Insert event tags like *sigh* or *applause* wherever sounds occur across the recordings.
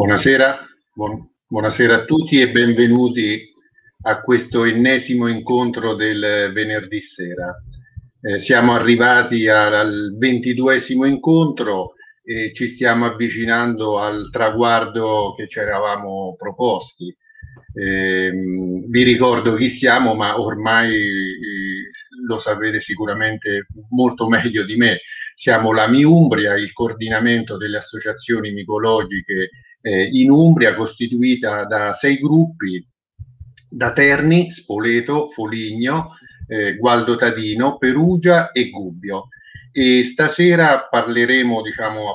Buonasera, buon, buonasera a tutti e benvenuti a questo ennesimo incontro del venerdì sera. Eh, siamo arrivati al ventiduesimo incontro e ci stiamo avvicinando al traguardo che ci eravamo proposti. Eh, vi ricordo chi siamo, ma ormai eh, lo sapete sicuramente molto meglio di me. Siamo la Miumbria, il coordinamento delle associazioni micologiche eh, in Umbria costituita da sei gruppi, da Terni, Spoleto, Foligno, eh, Gualdo Tadino, Perugia e Gubbio. E stasera parleremo diciamo,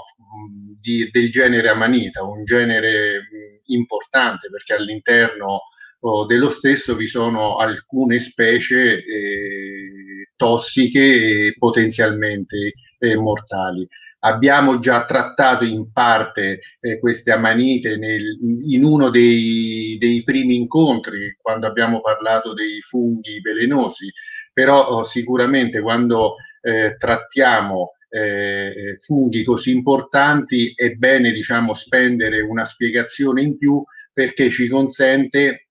di, del genere amanita, un genere importante perché all'interno oh, dello stesso vi sono alcune specie eh, tossiche e potenzialmente eh, mortali. Abbiamo già trattato in parte eh, queste amanite nel, in uno dei, dei, primi incontri, quando abbiamo parlato dei funghi velenosi, però oh, sicuramente quando eh, trattiamo eh, eh funghi così importanti è bene diciamo, spendere una spiegazione in più perché ci consente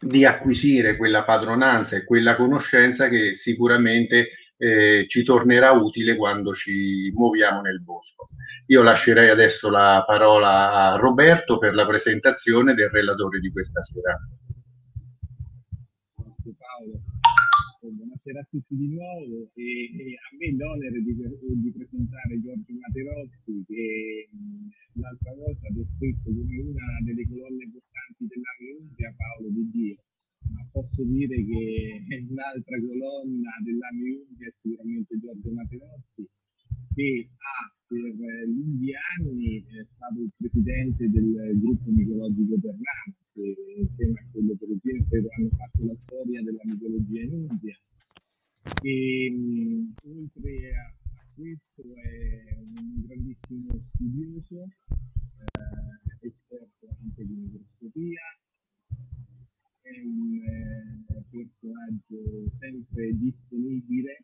di acquisire quella padronanza e quella conoscenza che sicuramente eh, ci tornerà utile quando ci muoviamo nel bosco. Io lascerei adesso la parola a Roberto per la presentazione del relatore di questa sera. Grazie Paolo, buonasera a tutti di nuovo e, e a me l'onere di, di, presentare Giorgio Materozzi che l'altra volta ha descritto come una delle colonne portanti della mia Paolo Di Dio ma posso dire che è un'altra colonna dell'anno è sicuramente Giorgio Materozzi, che ha per lunghi anni eh, è stato il presidente del gruppo micologico Terrano, che insieme a quello per esempio hanno fatto la storia della micologia in India E mh, mm, oltre a questo è un grandissimo studioso sempre disponibile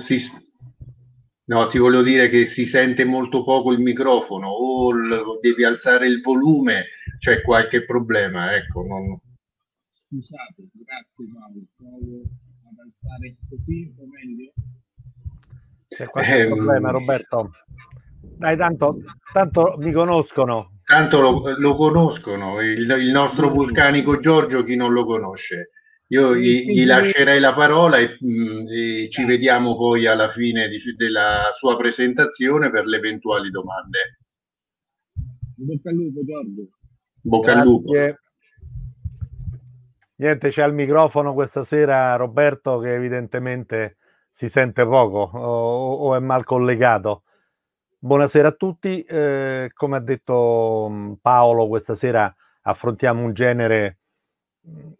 si, no, ti voglio dire che si sente molto poco il microfono o l, devi alzare il volume, c'è qualche problema, ecco. Non... Scusate, grazie Paolo, provo ad alzare così o meglio. C'è qualche eh, problema Roberto? Dai, tanto, tanto mi conoscono. Tanto lo, lo conoscono, il, il, nostro vulcanico Giorgio, chi non lo conosce. Io gli, gli lascerei la parola e mh, mm, ci certo. vediamo poi alla fine di, della sua presentazione per le eventuali domande. Bocca al lupo, Giorgio. Bocca al lupo. Niente, c'è al microfono questa sera Roberto che evidentemente si sente poco o, o è mal collegato. Buonasera a tutti, eh, come ha detto Paolo, questa sera affrontiamo un genere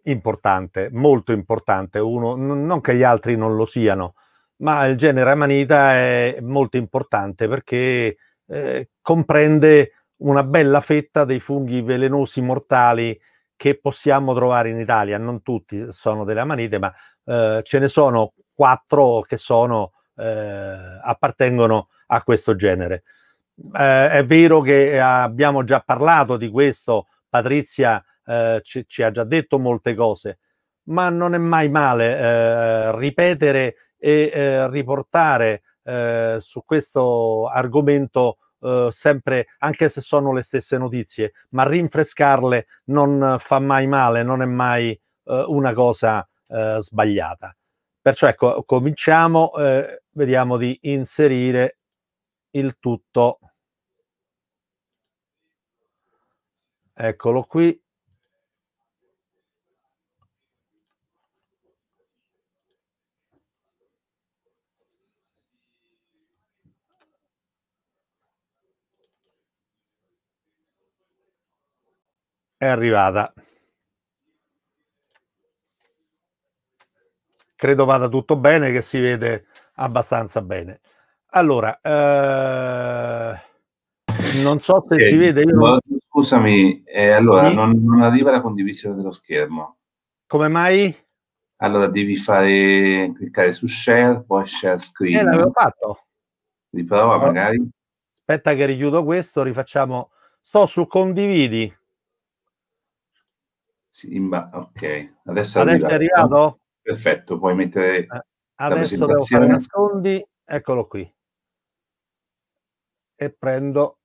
importante, molto importante, uno, non che gli altri non lo siano, ma il genere Amanita è molto importante perché eh, comprende una bella fetta dei funghi velenosi mortali che possiamo trovare in Italia. Non tutti sono delle amanite, ma eh, ce ne sono quattro che sono, eh, appartengono a questo genere. Eh, è vero che abbiamo già parlato di questo, Patrizia eh, ci, ci, ha già detto molte cose, ma non è mai male eh, ripetere e eh, riportare eh, su questo argomento eh, sempre, anche se sono le stesse notizie, ma rinfrescarle non fa mai male, non è mai eh, una cosa sbagliata. Perciò ecco, cominciamo, vediamo di inserire il tutto. Eccolo qui. È arrivata. Credo vada tutto bene, che si vede abbastanza bene. Allora, eh... non so se okay. si vede. Io... scusami, eh, allora sì? non, non arriva la condivisione dello schermo. Come mai? Allora devi fare cliccare su share, poi share screen. Eh, l'avevo fatto. Riprova allora, magari. Aspetta che richiudo questo, rifacciamo. Sto su condividi. Simba, ok. Adesso, Adesso è arrivato? Perfetto, puoi mettere... Eh, adesso devo fare nascondi, eccolo qui. E prendo...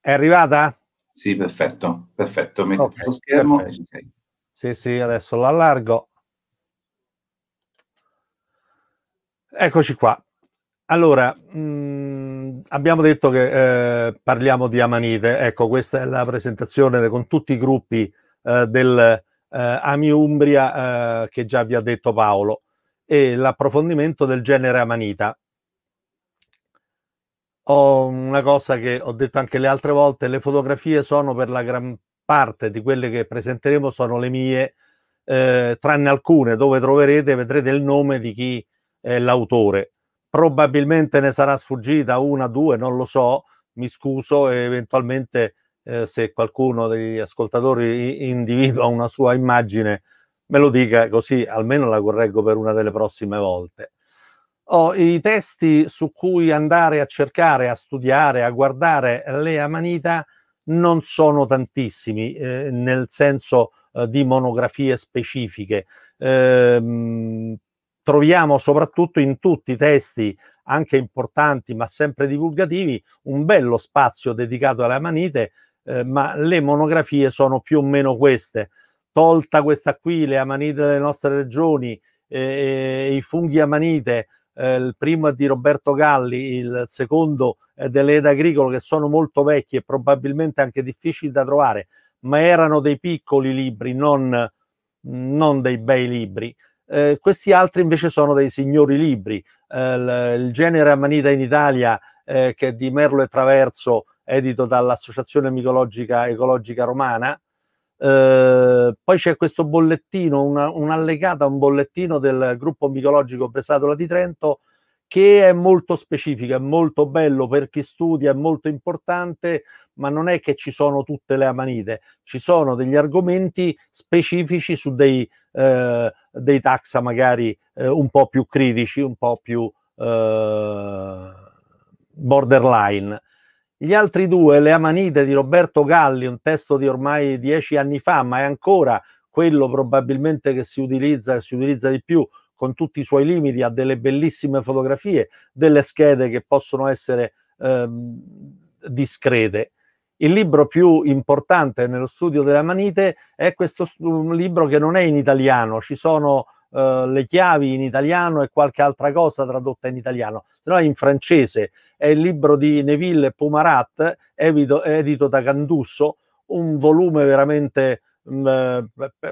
È arrivata? Sì, perfetto, perfetto. Metti okay, lo schermo e ci sei. Sì, sì, adesso l'allargo. Eccoci qua. Allora, mh, mm, abbiamo detto che eh, parliamo di Amanite, ecco questa è la presentazione con tutti i gruppi eh, del eh, Ami Umbria eh, che già vi ha detto Paolo e l'approfondimento del genere Amanita. Ho una cosa che ho detto anche le altre volte, le fotografie sono per la gran parte di quelle che presenteremo sono le mie, eh, tranne alcune dove troverete, vedrete il nome di chi è l'autore probabilmente ne sarà sfuggita una, due, non lo so, mi scuso e eventualmente eh, se qualcuno degli ascoltatori individua una sua immagine me lo dica così almeno la correggo per una delle prossime volte. Ho i testi su cui andare a cercare, a studiare, a guardare le amanita non sono tantissimi eh, nel senso eh, di monografie specifiche. Eh, troviamo soprattutto in tutti i testi, anche importanti ma sempre divulgativi, un bello spazio dedicato alle amanite, eh, ma le monografie sono più o meno queste. Tolta questa qui, le amanite delle nostre regioni, eh, eh i funghi amanite, eh, il primo è di Roberto Galli, il secondo è dell'Eda Agricolo, che sono molto vecchi e probabilmente anche difficili da trovare, ma erano dei piccoli libri, non, non dei bei libri. Eh, questi altri invece sono dei signori libri. Eh, il genere Amanita in Italia, eh, che è di Merlo e Traverso, edito dall'Associazione Micologica Ecologica Romana. Eh, poi c'è questo bollettino, una, un'allegata a un bollettino del gruppo micologico Bresatola di Trento, che è molto specifico, è molto bello per chi studia, è molto importante, ma non è che ci sono tutte le amanite, ci sono degli argomenti specifici su dei eh, dei taxa magari eh, un po' più critici, un po' più eh, borderline. Gli altri due, Le Amanite di Roberto Galli, un testo di ormai dieci anni fa, ma è ancora quello probabilmente che si utilizza, che si utilizza di più, con tutti i suoi limiti, ha delle bellissime fotografie, delle schede che possono essere ehm, discrete. Il libro più importante nello studio della manite è questo libro che non è in italiano, ci sono eh, le chiavi in italiano e qualche altra cosa tradotta in italiano, se no è in francese. È il libro di Neville Pumarat, edito, edito da Candusso, un volume veramente mh, mm,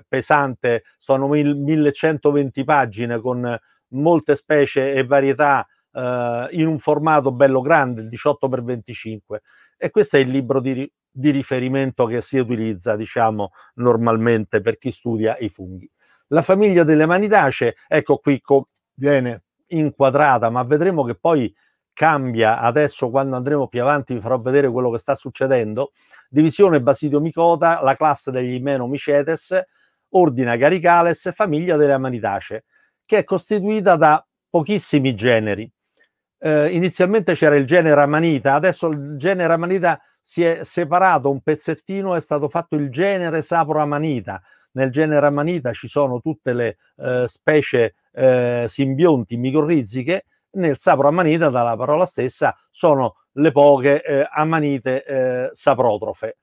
pesante, sono 1120 pagine con molte specie e varietà eh, in un formato bello grande, il 18x25. E questo è il libro di, di riferimento che si utilizza, diciamo, normalmente per chi studia i funghi. La famiglia delle manidacee, ecco qui co- viene inquadrata, ma vedremo che poi cambia adesso quando andremo più avanti, vi farò vedere quello che sta succedendo. Divisione Basidiomicota, la classe degli Menomicetes, ordine Agaricales, famiglia delle Amanitacee, che è costituita da pochissimi generi eh, inizialmente c'era il gene Ramanita, adesso il gene Ramanita si è separato un pezzettino, è stato fatto il genere Sapro Amanita. Nel genere Amanita ci sono tutte le eh, specie eh, simbionti micorrizziche, nel Sapro Amanita, dalla parola stessa, sono le poche eh, amanite eh, saprotrofe.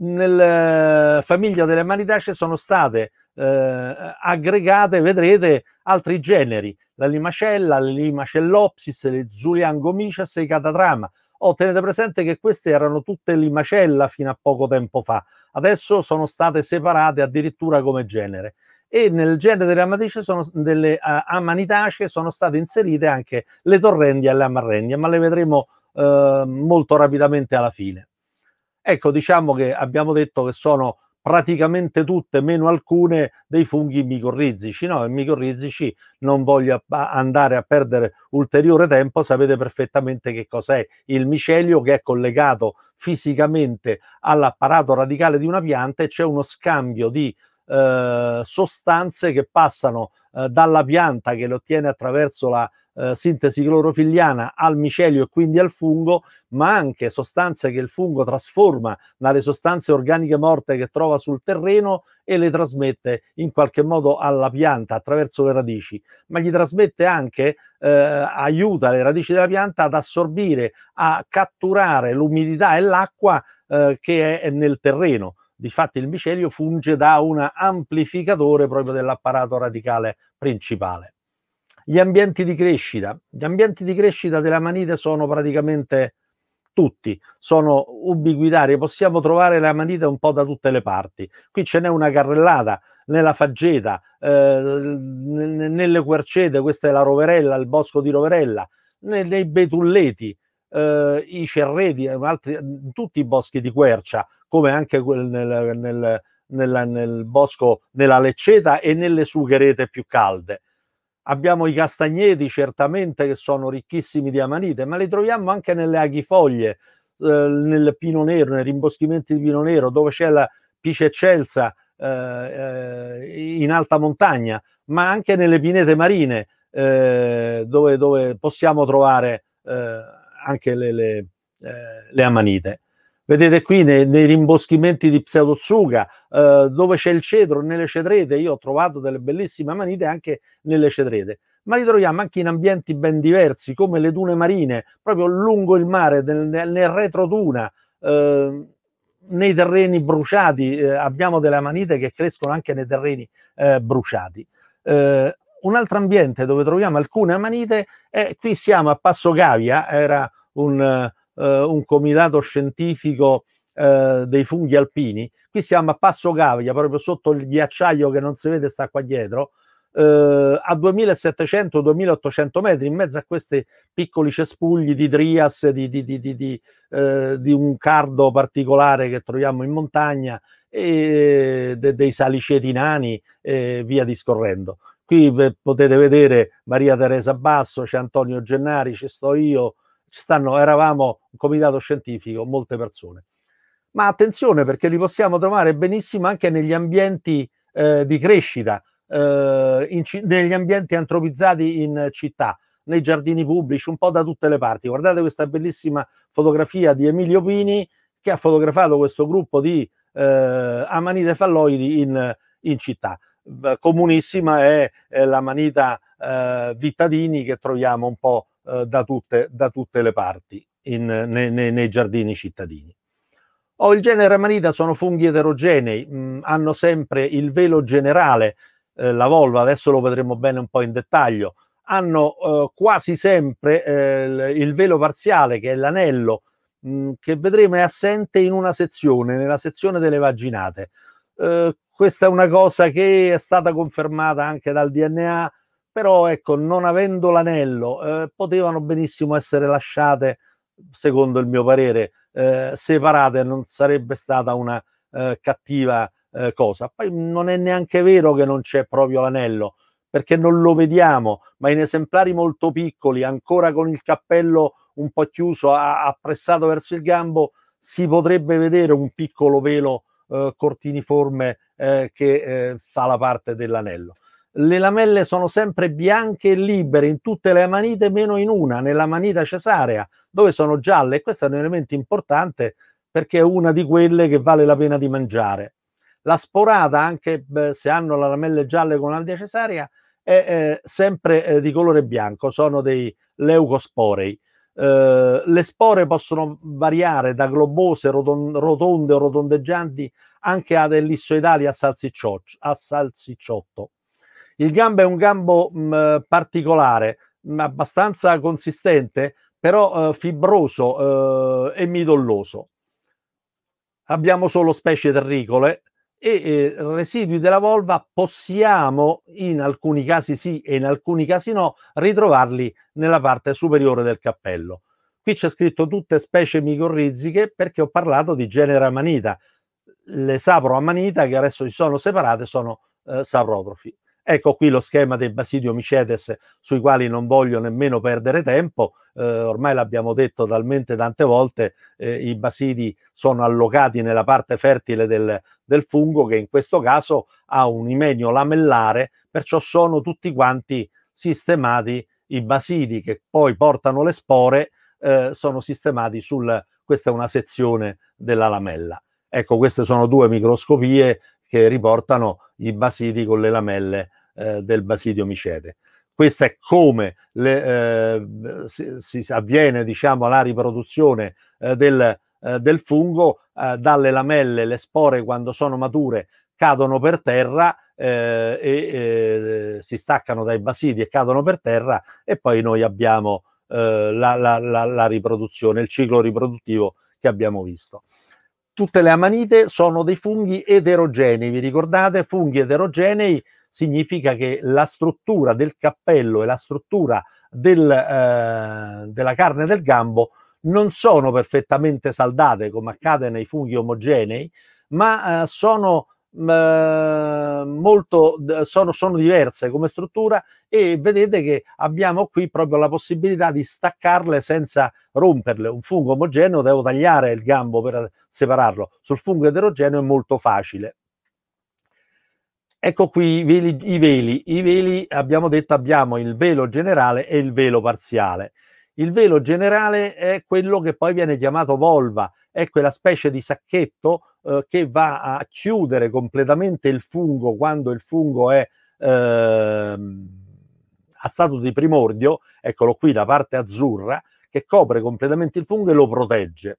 Nella eh, famiglia delle Amanidaceae sono state eh, aggregate vedrete altri generi, la limacella, la limacellopsis, le zuliangomicias e i catatrama. Oh, tenete presente che queste erano tutte limacella fino a poco tempo fa, adesso sono state separate addirittura come genere e nel genere delle, amatice sono, delle uh, eh, amanitacee sono state inserite anche le torrendia e le amarrendia, ma le vedremo uh, molto rapidamente alla fine. Ecco, diciamo che abbiamo detto che sono praticamente tutte, meno alcune, dei funghi micorrizzici. No, il micorrizici non voglio andare a perdere ulteriore tempo, sapete perfettamente che cos'è il micelio che è collegato fisicamente all'apparato radicale di una pianta e c'è uno scambio di eh, sostanze che passano eh, dalla pianta che lo ottiene attraverso la eh, sintesi clorofilliana al micelio e quindi al fungo, ma anche sostanze che il fungo trasforma dalle sostanze organiche morte che trova sul terreno e le trasmette in qualche modo alla pianta attraverso le radici, ma gli trasmette anche, eh, aiuta le radici della pianta ad assorbire, a catturare l'umidità e l'acqua eh, che è nel terreno. Difatti il micelio funge da un amplificatore proprio dell'apparato radicale principale gli ambienti di crescita. Gli ambienti di crescita della manite sono praticamente tutti, sono ubiquitari, possiamo trovare la manite un po' da tutte le parti. Qui ce n'è una carrellata nella faggeta, eh, nelle quercete, questa è la roverella, il bosco di roverella, nei, nei betulleti, eh, i cerreti, eh, altri, tutti i boschi di quercia, come anche nel, nel, nel, nel bosco, nella lecceta e nelle sugherete più calde Abbiamo i castagneti, certamente, che sono ricchissimi di amanite, ma li troviamo anche nelle aghifoglie, eh, nel pino nero, nei rimboschimenti di pino nero, dove c'è la piceccelsa eh, eh, in alta montagna, ma anche nelle pinete marine, eh, dove, dove, possiamo trovare eh, anche le, le, eh, le amanite. Vedete qui nei, nei rimboschimenti di pseudotsuga, eh, dove c'è il cedro, nelle cedrete, io ho trovato delle bellissime manite anche nelle cedrete, ma li troviamo anche in ambienti ben diversi, come le dune marine, proprio lungo il mare, nel, nel retroduna, eh, nei terreni bruciati, eh, abbiamo delle manite che crescono anche nei terreni eh, bruciati eh, un altro ambiente dove troviamo alcune manite, è qui siamo a Passo Gavia, era un, eh, un comitato scientifico eh, dei funghi alpini. Qui siamo a Passo Gavia, proprio sotto il ghiacciaio che non si vede, sta qua dietro, eh, a 2700-2800 metri, in mezzo a questi piccoli cespugli di trias, di, di, di, di eh, un cardo particolare che troviamo in montagna, e de, dei saliceti nani e via discorrendo. Qui eh, potete vedere Maria Teresa Basso, c'è Antonio Gennari, ci sto io, ci stanno, eravamo un comitato scientifico, molte persone. Ma attenzione perché li possiamo trovare benissimo anche negli ambienti eh, di crescita, eh, in, negli ambienti antropizzati in città, nei giardini pubblici, un po' da tutte le parti. Guardate questa bellissima fotografia di Emilio Pini che ha fotografato questo gruppo di eh, amanite falloidi in, in città. Comunissima è, è la manita eh, Vittadini che troviamo un po' Eh, da, tutte, da, tutte, le parti in, ne, ne, nei giardini cittadini. O oh, il genere Amanita sono funghi eterogenei, mh, mm, hanno sempre il velo generale, eh, la volva, adesso lo vedremo bene un po' in dettaglio, hanno eh, quasi sempre eh, il velo parziale, che è l'anello, mh, mm, che vedremo è assente in una sezione, nella sezione delle vaginate. Eh, questa è una cosa che è stata confermata anche dal DNA, però ecco, non avendo l'anello, eh, potevano benissimo essere lasciate, secondo il mio parere, eh, separate, non sarebbe stata una eh, cattiva eh, cosa. Poi non è neanche vero che non c'è proprio l'anello, perché non lo vediamo, ma in esemplari molto piccoli, ancora con il cappello un po' chiuso, appressato verso il gambo, si potrebbe vedere un piccolo velo eh, cortiniforme eh, che fa la parte dell'anello le lamelle sono sempre bianche e libere in tutte le amanite meno in una, nella manita cesarea, dove sono gialle e questo è un elemento importante perché è una di quelle che vale la pena di mangiare. La sporata, anche se hanno la lamelle gialle con l'aldia cesarea, è eh, sempre eh, di colore bianco, sono dei leucosporei. Eh, le spore possono variare da globose, rotonde o rotondeggianti anche ad ellissoidali a salsicciotto il gambo è un gambo mh, particolare, mh, abbastanza consistente, però eh, fibroso eh, e midolloso. Abbiamo solo specie terricole e eh, residui della volva possiamo in alcuni casi sì e in alcuni casi no ritrovarli nella parte superiore del cappello. Qui c'è scritto tutte specie micorrizziche perché ho parlato di genere amanita. Le sapro amanita che adesso si sono separate sono eh, saprotrofi. Ecco qui lo schema dei Basidio Micetes sui quali non voglio nemmeno perdere tempo, eh, ormai l'abbiamo detto talmente tante volte, eh, i basidi sono allocati nella parte fertile del, del fungo che in questo caso ha un imenio lamellare, perciò sono tutti quanti sistemati i basidi che poi portano le spore, eh, sono sistemati sul, questa è una sezione della lamella. Ecco, queste sono due microscopie che riportano i basidi con le lamelle eh, del Basidio Micete. Questo è come le, eh, si, si, avviene diciamo, la riproduzione eh, del, del, fungo dalle lamelle, le spore quando sono mature cadono per terra eh, e eh, si staccano dai basidi e cadono per terra e poi noi abbiamo eh, la, la, la, la, riproduzione, il ciclo riproduttivo che abbiamo visto. Tutte le amanite sono dei funghi eterogenei, vi ricordate? Funghi eterogenei significa che la struttura del cappello e la struttura del, eh, della carne del gambo non sono perfettamente saldate come accade nei funghi omogenei, ma eh, sono, mm, eh, molto, sono, sono diverse come struttura e vedete che abbiamo qui proprio la possibilità di staccarle senza romperle. Un fungo omogeneo devo tagliare il gambo per separarlo, sul fungo eterogeneo è molto facile. Ecco qui i veli, i veli. I veli abbiamo detto abbiamo il velo generale e il velo parziale. Il velo generale è quello che poi viene chiamato volva, è quella specie di sacchetto eh, che va a chiudere completamente il fungo quando il fungo è eh, a stato di primordio, eccolo qui la parte azzurra, che copre completamente il fungo e lo protegge.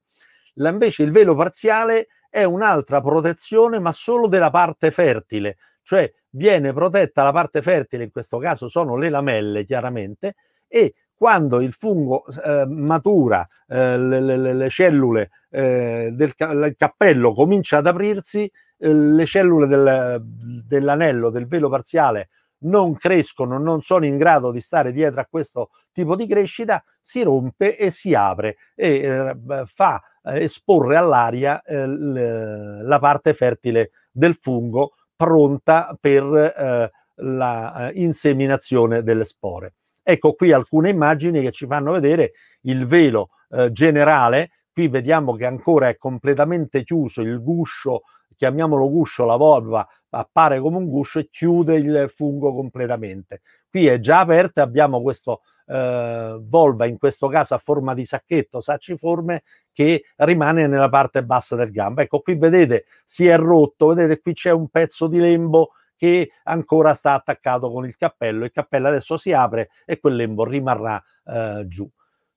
La, invece il velo parziale è un'altra protezione, ma solo della parte fertile, cioè viene protetta la parte fertile, in questo caso sono le lamelle chiaramente, e quando il fungo eh, matura, eh, le, le, le, cellule eh, del il cappello comincia ad aprirsi, eh, le cellule del, dell'anello, del velo parziale, non crescono, non sono in grado di stare dietro a questo tipo di crescita, si rompe e si apre e eh, fa eh, esporre all'aria la parte fertile del fungo pronta per eh, la eh, inseminazione delle spore. Ecco qui alcune immagini che ci fanno vedere il velo eh, generale, qui vediamo che ancora è completamente chiuso il guscio, chiamiamolo guscio, la volva appare come un guscio e chiude il fungo completamente. Qui è già aperto e abbiamo questo eh, volva, in questo caso a forma di sacchetto sacciforme, che rimane nella parte bassa del gambo. Ecco, qui vedete, si è rotto, vedete, qui c'è un pezzo di lembo che ancora sta attaccato con il cappello. Il cappello adesso si apre e quel lembo rimarrà eh, giù.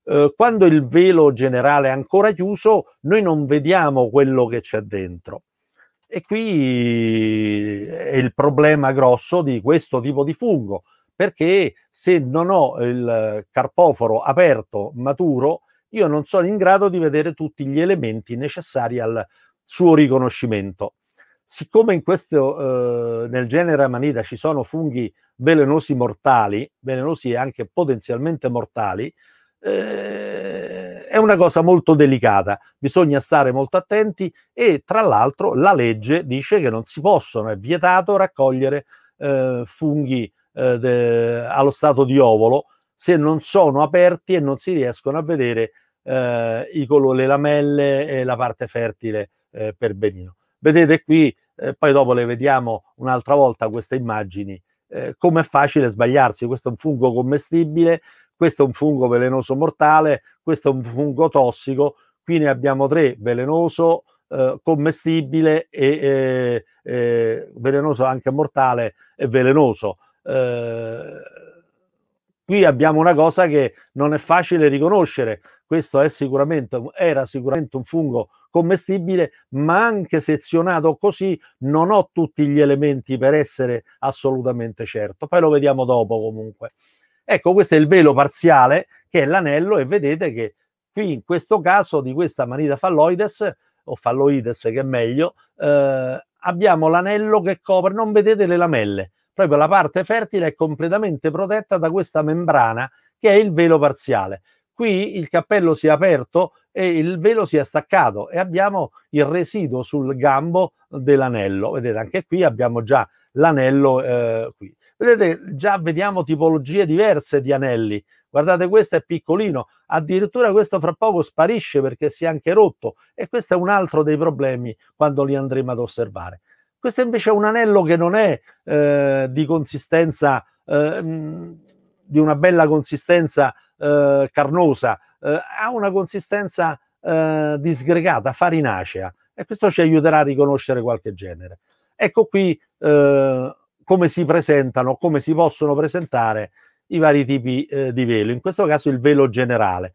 Eh, quando il velo generale è ancora chiuso, noi non vediamo quello che c'è dentro. E qui è il problema grosso di questo tipo di fungo perché se non ho il carpoforo aperto, maturo, io non sono in grado di vedere tutti gli elementi necessari al suo riconoscimento. Siccome in questo, eh, nel genere Amanita ci sono funghi velenosi mortali, velenosi e anche potenzialmente mortali, eh, è una cosa molto delicata, bisogna stare molto attenti e tra l'altro la legge dice che non si possono, è vietato raccogliere eh, funghi eh, de, allo stato di ovolo se non sono aperti e non si riescono a vedere eh, i colori, le lamelle e la parte fertile eh, per benino. Vedete qui, eh, poi dopo le vediamo un'altra volta queste immagini, eh, come è facile sbagliarsi, questo è un fungo commestibile, questo è un fungo velenoso mortale, questo è un fungo tossico, qui ne abbiamo tre, velenoso, eh, commestibile e eh, eh, velenoso anche mortale e velenoso. Eh, qui abbiamo una cosa che non è facile riconoscere. Questo è sicuramente, era sicuramente un fungo commestibile, ma anche sezionato così non ho tutti gli elementi per essere assolutamente certo. Poi lo vediamo dopo comunque. Ecco, questo è il velo parziale che è l'anello e vedete che qui in questo caso di questa manita falloides o falloides che è meglio, eh, abbiamo l'anello che copre, non vedete le lamelle, proprio la parte fertile è completamente protetta da questa membrana che è il velo parziale. Qui il cappello si è aperto e il velo si è staccato e abbiamo il residuo sul gambo dell'anello. Vedete, anche qui abbiamo già l'anello eh, qui. Vedete, già vediamo tipologie diverse di anelli. Guardate, questo è piccolino, addirittura questo fra poco sparisce perché si è anche rotto e questo è un altro dei problemi quando li andremo ad osservare. Questo invece è un anello che non è eh, di consistenza, eh, mm, di una bella consistenza eh, carnosa, eh, ha una consistenza eh, disgregata, farinacea e questo ci aiuterà a riconoscere qualche genere. Ecco qui eh, come si presentano, come si possono presentare i vari tipi di velo, in questo caso il velo generale.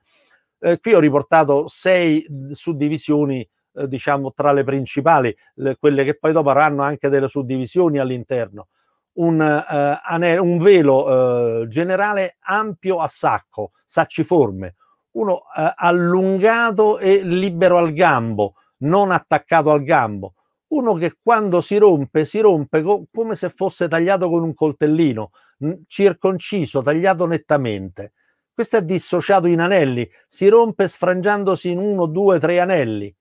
qui ho riportato sei mm, suddivisioni eh, diciamo tra le principali, le, quelle che poi dopo avranno anche delle suddivisioni all'interno. Un, eh, anel, un velo eh, generale ampio a sacco, sacciforme, uno eh, allungato e libero al gambo, non attaccato al gambo, uno che quando si rompe si rompe co- come se fosse tagliato con un coltellino, mh, circonciso, tagliato nettamente. Questo è dissociato in anelli, si rompe sfrangiandosi in uno, due, tre anelli.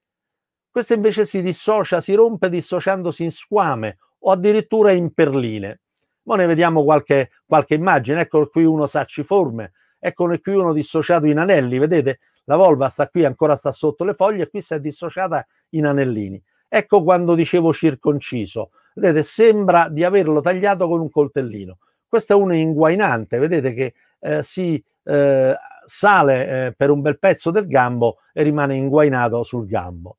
Questo invece si dissocia, si rompe dissociandosi in squame o addirittura in perline. Ma ne vediamo qualche, qualche immagine. Ecco qui uno sacciforme, ecco qui uno dissociato in anelli. Vedete, la volva sta qui, ancora sta sotto le foglie e qui si è dissociata in anellini. Ecco quando dicevo circonciso. Vedete, sembra di averlo tagliato con un coltellino. Questo è un inguainante, vedete che eh, si eh, sale eh, per un bel pezzo del gambo e rimane inguainato sul gambo.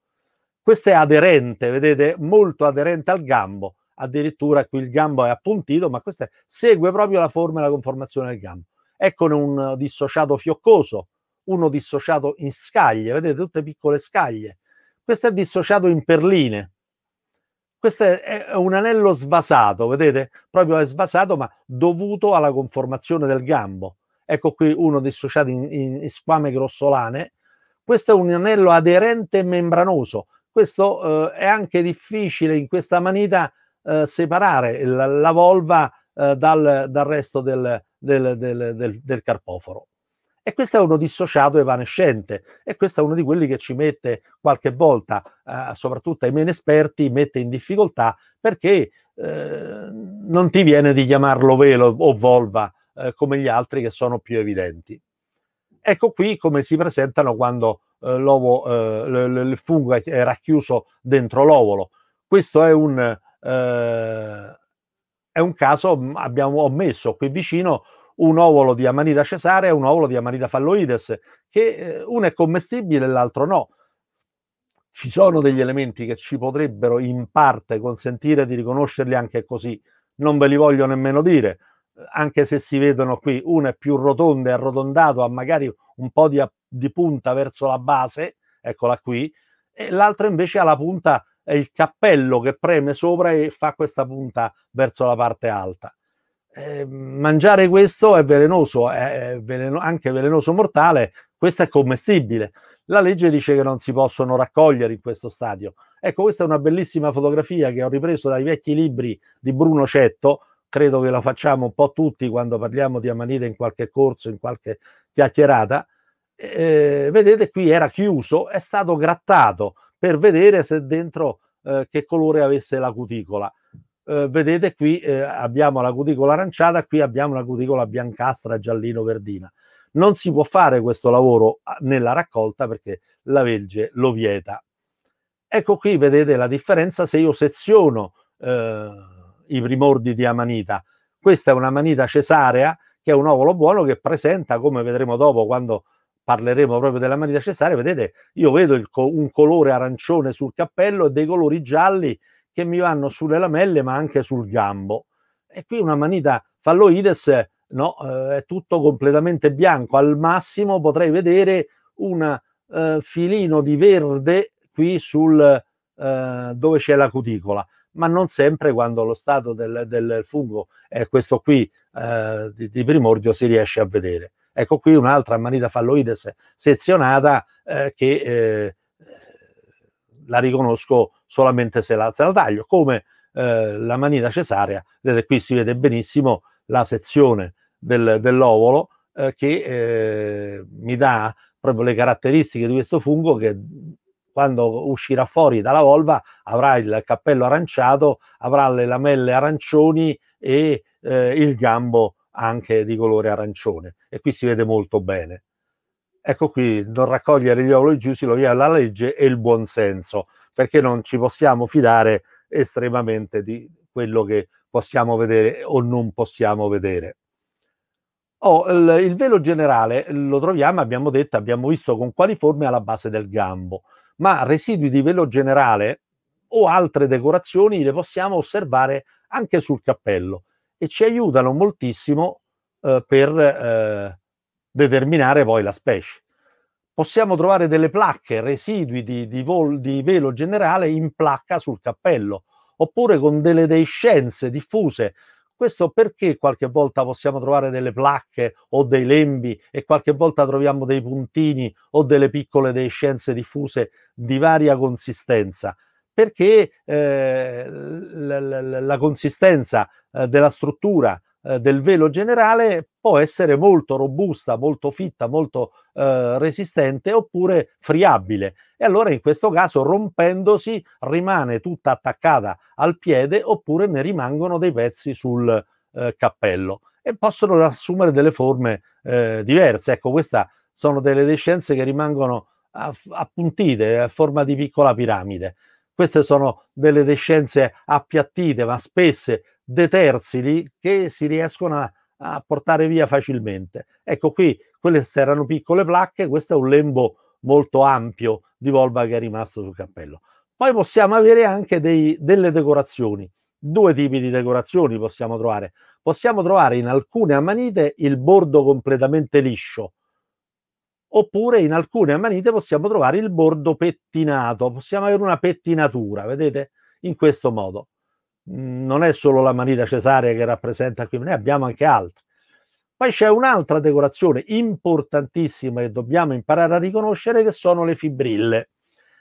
Questo è aderente, vedete, molto aderente al gambo. Addirittura qui il gambo è appuntito, ma questo segue proprio la forma e la conformazione del gambo. Eccone un dissociato fioccoso, uno dissociato in scaglie, vedete tutte piccole scaglie. Questo è dissociato in perline. Questo è un anello svasato, vedete? Proprio è svasato, ma dovuto alla conformazione del gambo. Ecco qui uno dissociato in, in, in squame grossolane. Questo è un anello aderente e membranoso. Questo eh, è anche difficile in questa manita eh, separare la, la volva eh, dal, dal, resto del, del, del, del, carpoforo. E questo è uno dissociato evanescente e questo è uno di quelli che ci mette qualche volta, eh, soprattutto ai meno esperti, mette in difficoltà perché eh, non ti viene di chiamarlo velo o volva eh, come gli altri che sono più evidenti. Ecco qui come si presentano quando eh, eh il fungo è racchiuso dentro l'ovolo. Questo è un, eh, è un caso, mm, abbiamo, ho messo qui vicino un ovolo di Amanita cesarea e un ovolo di Amanita falloides, che eh, uno è commestibile e l'altro no. Ci sono degli elementi che ci potrebbero in parte consentire di riconoscerli anche così, non ve li voglio nemmeno dire, eh, anche se si vedono qui, uno è più rotondo e arrotondato, ha magari un po' di di punta verso la base, eccola qui, e l'altra invece ha la punta, è il cappello che preme sopra e fa questa punta verso la parte alta. Eh, mangiare questo è velenoso, è veleno, anche velenoso mortale, questo è commestibile. La legge dice che non si possono raccogliere in questo stadio. Ecco, questa è una bellissima fotografia che ho ripreso dai vecchi libri di Bruno Cetto, credo che la facciamo un po' tutti quando parliamo di amanita in qualche corso, in qualche chiacchierata eh, vedete qui era chiuso, è stato grattato per vedere se dentro eh, che colore avesse la cuticola. Eh, vedete qui eh, abbiamo la cuticola aranciata, qui abbiamo la cuticola biancastra, giallino, verdina. Non si può fare questo lavoro ah, nella raccolta perché la Velge lo vieta. Ecco qui vedete la differenza se io seziono eh, i primordi di amanita. Questa è una manita cesarea che è un ovolo buono che presenta, come vedremo dopo quando parleremo proprio della matita cesarea, vedete, io vedo co- un colore arancione sul cappello e dei colori gialli che mi vanno sulle lamelle ma anche sul gambo. E qui una manita falloides no, eh, è tutto completamente bianco, al massimo potrei vedere un eh, filino di verde qui sul, eh, dove c'è la cuticola, ma non sempre quando lo stato del, del fungo è questo qui eh, di, di primordio si riesce a vedere. Ecco qui un'altra manita falloides sezionata eh, che eh, la riconosco solamente se la, se la taglio, come eh, la manita cesarea, vedete qui si vede benissimo la sezione del, dell'ovolo eh, che eh, mi dà proprio le caratteristiche di questo fungo che quando uscirà fuori dalla volva avrà il cappello aranciato, avrà le lamelle arancioni e eh, il gambo anche di colore arancione e qui si vede molto bene. Ecco qui, non raccogliere gli ovoli chiusi lo via la legge e il buonsenso, perché non ci possiamo fidare estremamente di quello che possiamo vedere o non possiamo vedere. Oh, il, il velo generale lo troviamo, abbiamo detto, abbiamo visto con quali forme alla base del gambo, ma residui di velo generale o altre decorazioni le possiamo osservare anche sul cappello e ci aiutano moltissimo eh, per eh, determinare poi la specie. Possiamo trovare delle placche, residui di, di, vol, di velo generale in placca sul cappello, oppure con delle deiscenze diffuse. Questo perché qualche volta possiamo trovare delle placche o dei lembi e qualche volta troviamo dei puntini o delle piccole deiscenze diffuse di varia consistenza? Perché eh, la, la, la, consistenza eh, della struttura eh, del velo generale può essere molto robusta, molto fitta, molto eh, resistente oppure friabile. E allora in questo caso rompendosi rimane tutta attaccata al piede oppure ne rimangono dei pezzi sul eh, cappello e possono assumere delle forme eh, diverse. Ecco, queste sono delle descenze che rimangono appuntite, a forma di piccola piramide. Queste sono delle descenze appiattite ma spesse, dei terzili che si riescono a, a portare via facilmente. Ecco qui, queste erano piccole placche, questo è un lembo molto ampio di volva che è rimasto sul cappello. Poi possiamo avere anche dei, delle decorazioni, due tipi di decorazioni possiamo trovare. Possiamo trovare in alcune ammanite il bordo completamente liscio, oppure in alcune ammanite possiamo trovare il bordo pettinato, possiamo avere una pettinatura, vedete? In questo modo non è solo la manina cesarea che rappresenta qui, noi abbiamo anche altre. Poi c'è un'altra decorazione importantissima che dobbiamo imparare a riconoscere che sono le fibrille.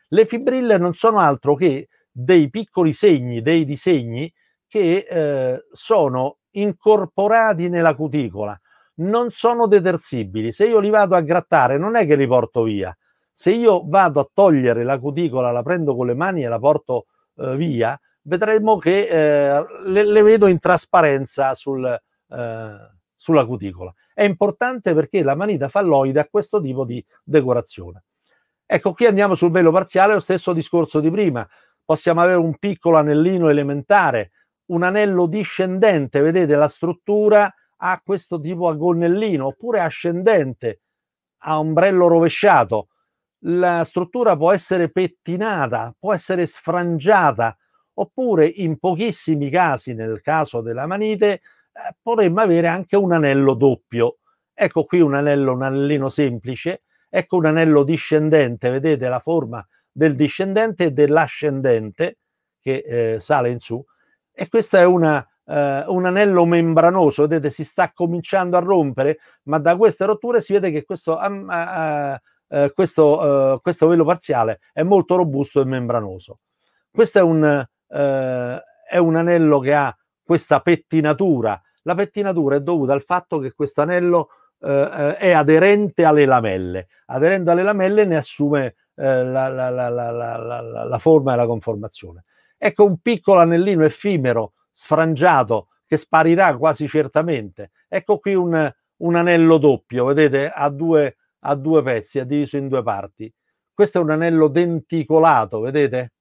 Le fibrille non sono altro che dei piccoli segni, dei disegni che eh, sono incorporati nella cuticola, non sono detersibili. Se io li vado a grattare non è che li porto via. Se io vado a togliere la cuticola, la prendo con le mani e la porto eh, via, vedremo che eh, le, le, vedo in trasparenza sul, eh, sulla cuticola. È importante perché la manita falloide ha questo tipo di decorazione. Ecco, qui andiamo sul velo parziale, lo stesso discorso di prima. Possiamo avere un piccolo anellino elementare, un anello discendente, vedete la struttura ha questo tipo a gonnellino, oppure ascendente, a ombrello rovesciato. La struttura può essere pettinata, può essere sfrangiata, oppure in pochissimi casi, nel caso della manite, eh, potremmo avere anche un anello doppio. Ecco qui un anello, un anellino semplice, ecco un anello discendente, vedete la forma del discendente e dell'ascendente che eh, sale in su. E questo è una, eh, un anello membranoso, vedete si sta cominciando a rompere, ma da queste rotture si vede che questo, um, uh, uh, questo, uh, questo velo parziale è molto robusto e membranoso. Questo è un, eh, è un anello che ha questa pettinatura. La pettinatura è dovuta al fatto che questo anello eh, eh è aderente alle lamelle. Aderendo alle lamelle ne assume eh, la, la, la, la, forma e la conformazione. Ecco un piccolo anellino effimero, sfrangiato, che sparirà quasi certamente. Ecco qui un, un anello doppio, vedete, a due, a due pezzi, è diviso in due parti. Questo è un anello denticolato, vedete?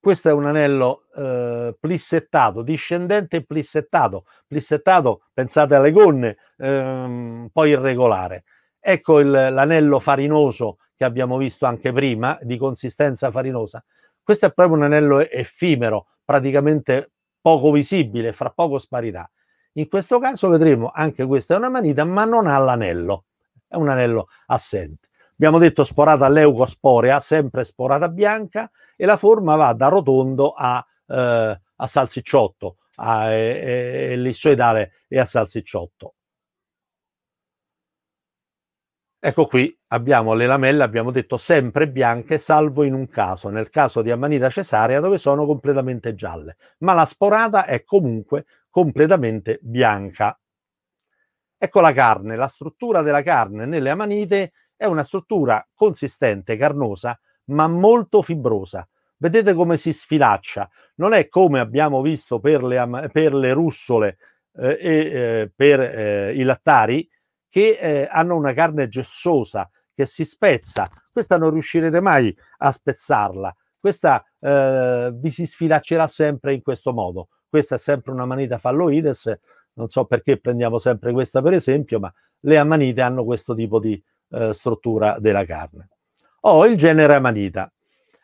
questo è un anello eh, plissettato, discendente e plissettato. Plissettato, pensate alle gonne, ehm, poi irregolare. Ecco il, l'anello farinoso che abbiamo visto anche prima, di consistenza farinosa. Questo è proprio un anello effimero, praticamente poco visibile, fra poco sparirà. In questo caso vedremo anche questa è una manita, ma non ha l'anello, è un anello assente. Abbiamo detto sporata leucosporea, sempre sporata bianca, e la forma va da rotondo a, eh, a salsicciotto, a ellissoidale e a salsicciotto. Ecco qui abbiamo le lamelle, abbiamo detto sempre bianche, salvo in un caso, nel caso di Amanita cesarea dove sono completamente gialle, ma la sporata è comunque completamente bianca. Ecco la carne, la struttura della carne nelle amanite è una struttura consistente, carnosa, ma molto fibrosa. Vedete come si sfilaccia. Non è come abbiamo visto per le, per le russole eh, e eh, per eh, i lattari, che eh, hanno una carne gessosa che si spezza. Questa non riuscirete mai a spezzarla. Questa eh, vi si sfilaccerà sempre in questo modo. Questa è sempre una manita falloides non so perché prendiamo sempre questa per esempio, ma le ammanite hanno questo tipo di eh, struttura della carne. O oh, il genere amanita.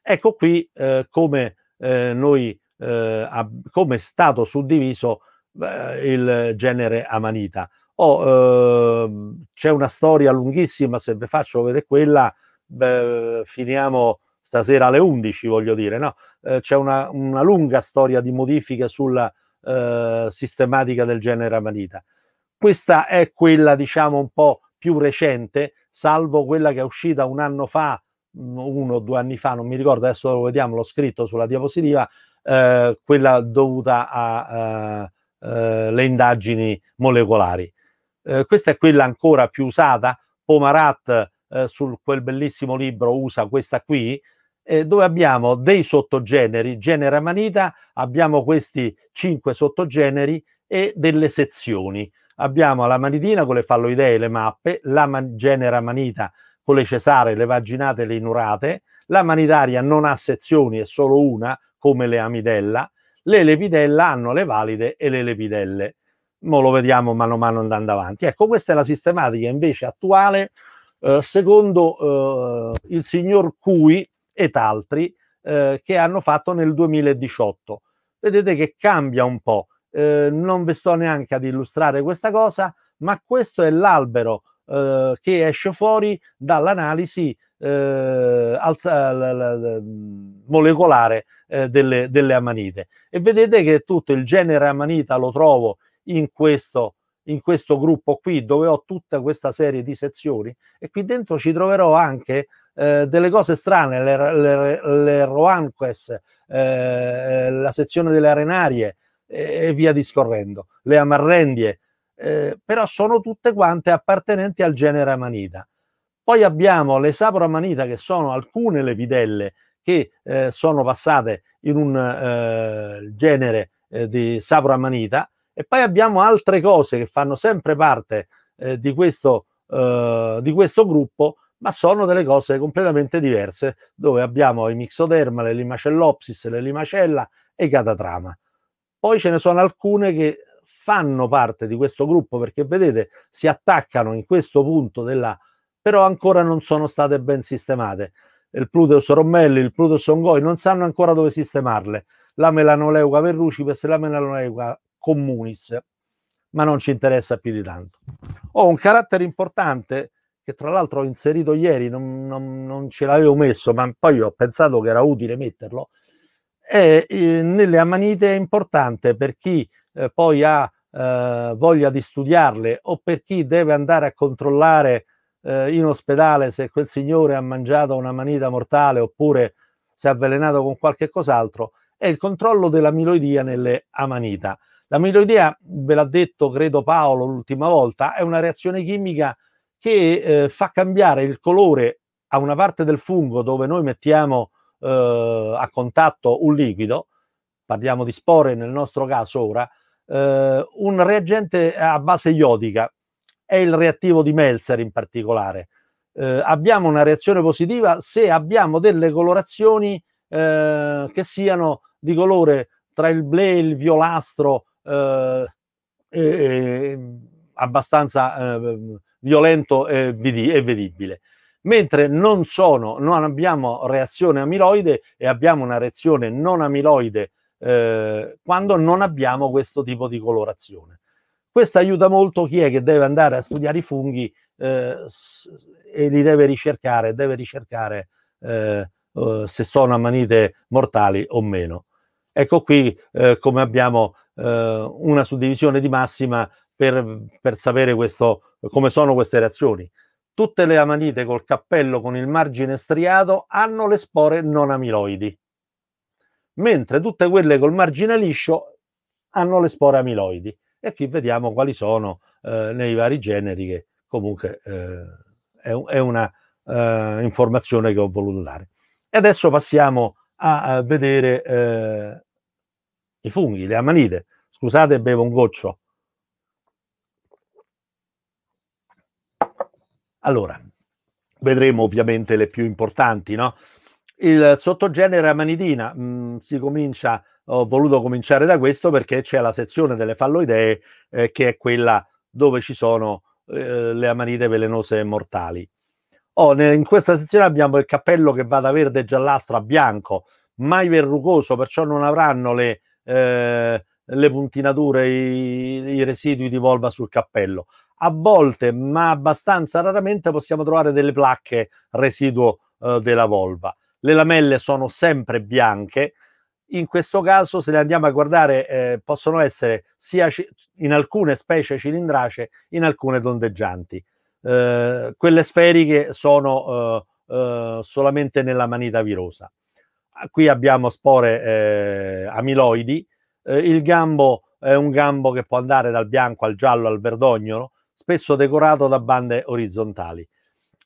Ecco qui eh, come, eh, noi, eh, come è stato suddiviso eh, il genere amanita. O oh, ehm, c'è una storia lunghissima, se vi faccio vedere quella, beh, finiamo stasera alle 11, voglio dire, no? Eh, c'è una, una, lunga storia di modifiche sulla sistematica del genere amanita. Questa è quella, diciamo, un po' più recente salvo quella che è uscita un anno fa, mm, uno o due anni fa, non mi ricordo, adesso lo vediamo, l'ho scritto sulla diapositiva, eh, quella dovuta alle eh, eh, indagini molecolari. Eh, questa è quella ancora più usata, Pomarat su quel bellissimo libro usa questa qui, dove abbiamo dei sottogeneri, genere manita, abbiamo questi cinque sottogeneri e delle sezioni abbiamo la manitina con le falloidee, le mappe, la man- genera manita con le cesare, le vaginate le inurate, la manitaria non ha sezioni, è solo una, come le amidella, le lepidella hanno le valide e le lepidelle. Mo lo vediamo mano a mano andando avanti. Ecco, questa è la sistematica invece attuale eh, secondo eh, il signor Cui ed altri eh, che hanno fatto nel 2018. Vedete che cambia un po'. Eh, non vi sto neanche ad illustrare questa cosa, ma questo è l'albero eh, che esce fuori dall'analisi eh, al, molecolare eh, delle, delle, amanite. E vedete che tutto il genere amanita lo trovo in questo, in questo gruppo qui, dove ho tutta questa serie di sezioni, e qui dentro ci troverò anche eh, delle cose strane, le, le, le Roanques, eh, la sezione delle arenarie, e via discorrendo, le amarrendie, eh, però sono tutte quante appartenenti al genere Amanita. Poi abbiamo le Sapro Amanita che sono alcune levidelle che eh, sono passate in un eh, genere eh, di Sapro Amanita e poi abbiamo altre cose che fanno sempre parte eh, di questo, eh, di questo gruppo, ma sono delle cose completamente diverse, dove abbiamo i mixoderma, le limacellopsis, le limacella e i catatrama. Poi ce ne sono alcune che fanno parte di questo gruppo perché vedete si attaccano in questo punto della però ancora non sono state ben sistemate. Il Pluteus Rommelli, il Pluteus Ongoi non sanno ancora dove sistemarle. La melanoleuca verrucipes e la melanoleuca communis, ma non ci interessa più di tanto. Ho un carattere importante che tra l'altro ho inserito ieri, non, non, non ce l'avevo messo, ma poi ho pensato che era utile metterlo, e eh, nelle ammanite è importante per chi eh, poi ha eh, voglia di studiarle o per chi deve andare a controllare eh, in ospedale se quel signore ha mangiato una manita mortale oppure si è avvelenato con qualche cos'altro, è il controllo dell'amiloidia nelle amanita. L'amiloidia, ve l'ha detto credo Paolo l'ultima volta, è una reazione chimica che eh, fa cambiare il colore a una parte del fungo dove noi mettiamo eh, a contatto un liquido, parliamo di spore nel nostro caso ora, eh, un reagente a base iodica, è il reattivo di Melzer in particolare. Eh, abbiamo una reazione positiva se abbiamo delle colorazioni eh, che siano di colore tra il blu e il violastro eh, abbastanza eh, violento e, vid- e vedibile mentre non, sono, non abbiamo reazione amiloide e abbiamo una reazione non amiloide eh, quando non abbiamo questo tipo di colorazione. Questo aiuta molto chi è che deve andare a studiare i funghi eh, e li deve ricercare, deve ricercare eh, eh, se sono ammanite mortali o meno. Ecco qui eh, come abbiamo eh, una suddivisione di massima per, per sapere questo, come sono queste reazioni. Tutte le amanite col cappello con il margine striato hanno le spore non amiloidi, mentre tutte quelle col margine liscio hanno le spore amiloidi. E qui vediamo quali sono eh, nei vari generi, che comunque eh, è, è, una eh, informazione che ho voluto dare. E adesso passiamo a, a vedere eh, i funghi, le amanite. Scusate, bevo un goccio. Allora, vedremo ovviamente le più importanti, no? Il sottogenere Amanidina mh, mm, si comincia, ho voluto cominciare da questo perché c'è la sezione delle falloidee eh, che è quella dove ci sono eh, le amanite velenose mortali. Oh, ne, in questa sezione abbiamo il cappello che va da verde giallastro a bianco, mai verrugoso, perciò non avranno le, eh, le puntinature, i, i residui di volva sul cappello a volte, ma abbastanza raramente, possiamo trovare delle placche residuo eh, della volva. Le lamelle sono sempre bianche. In questo caso, se le andiamo a guardare, eh, possono essere sia in alcune specie cilindracee, in alcune tondeggianti. Eh, quelle sferiche sono eh, eh, solamente nella manita virosa. Ah, qui abbiamo spore eh, amiloidi. il gambo è un gambo che può andare dal bianco al giallo al verdognolo spesso decorato da bande orizzontali.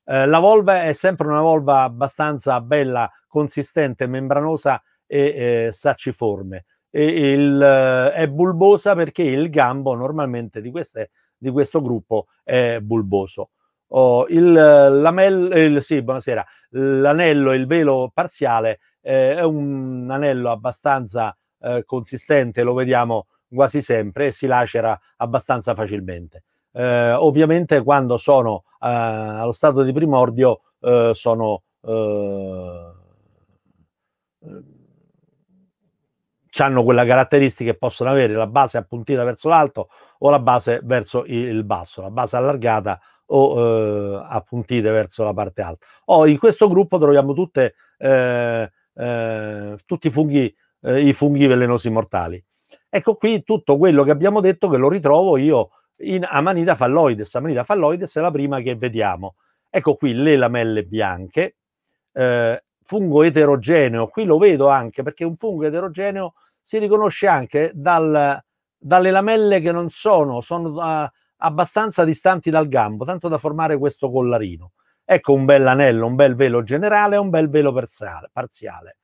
Eh, la volva è sempre una volva abbastanza bella, consistente, membranosa e eh, sacciforme. E il, eh, è bulbosa perché il gambo normalmente di, queste, di questo gruppo è bulboso. Oh, il, lamello, il, sì, buonasera. L'anello, il velo parziale eh, è un anello abbastanza eh, consistente, lo vediamo quasi sempre e si lacera abbastanza facilmente. Eh, ovviamente quando sono eh, allo stato di primordio eh, sono eh, eh, hanno quella caratteristica che possono avere la base appuntita verso l'alto o la base verso il basso, la base allargata o eh, appuntite verso la parte alta. Oh, in questo gruppo troviamo tutte, eh, eh, tutti i funghi, eh, i funghi velenosi mortali. Ecco qui tutto quello che abbiamo detto che lo ritrovo io in Amanida falloides. Amanida falloides è la prima che vediamo. Ecco qui le lamelle bianche, eh, fungo eterogeneo, qui lo vedo anche perché un fungo eterogeneo si riconosce anche dal, dalle lamelle che non sono, sono a, ah, abbastanza distanti dal gambo, tanto da formare questo collarino. Ecco un bel anello, un bel velo generale e un bel velo parziale.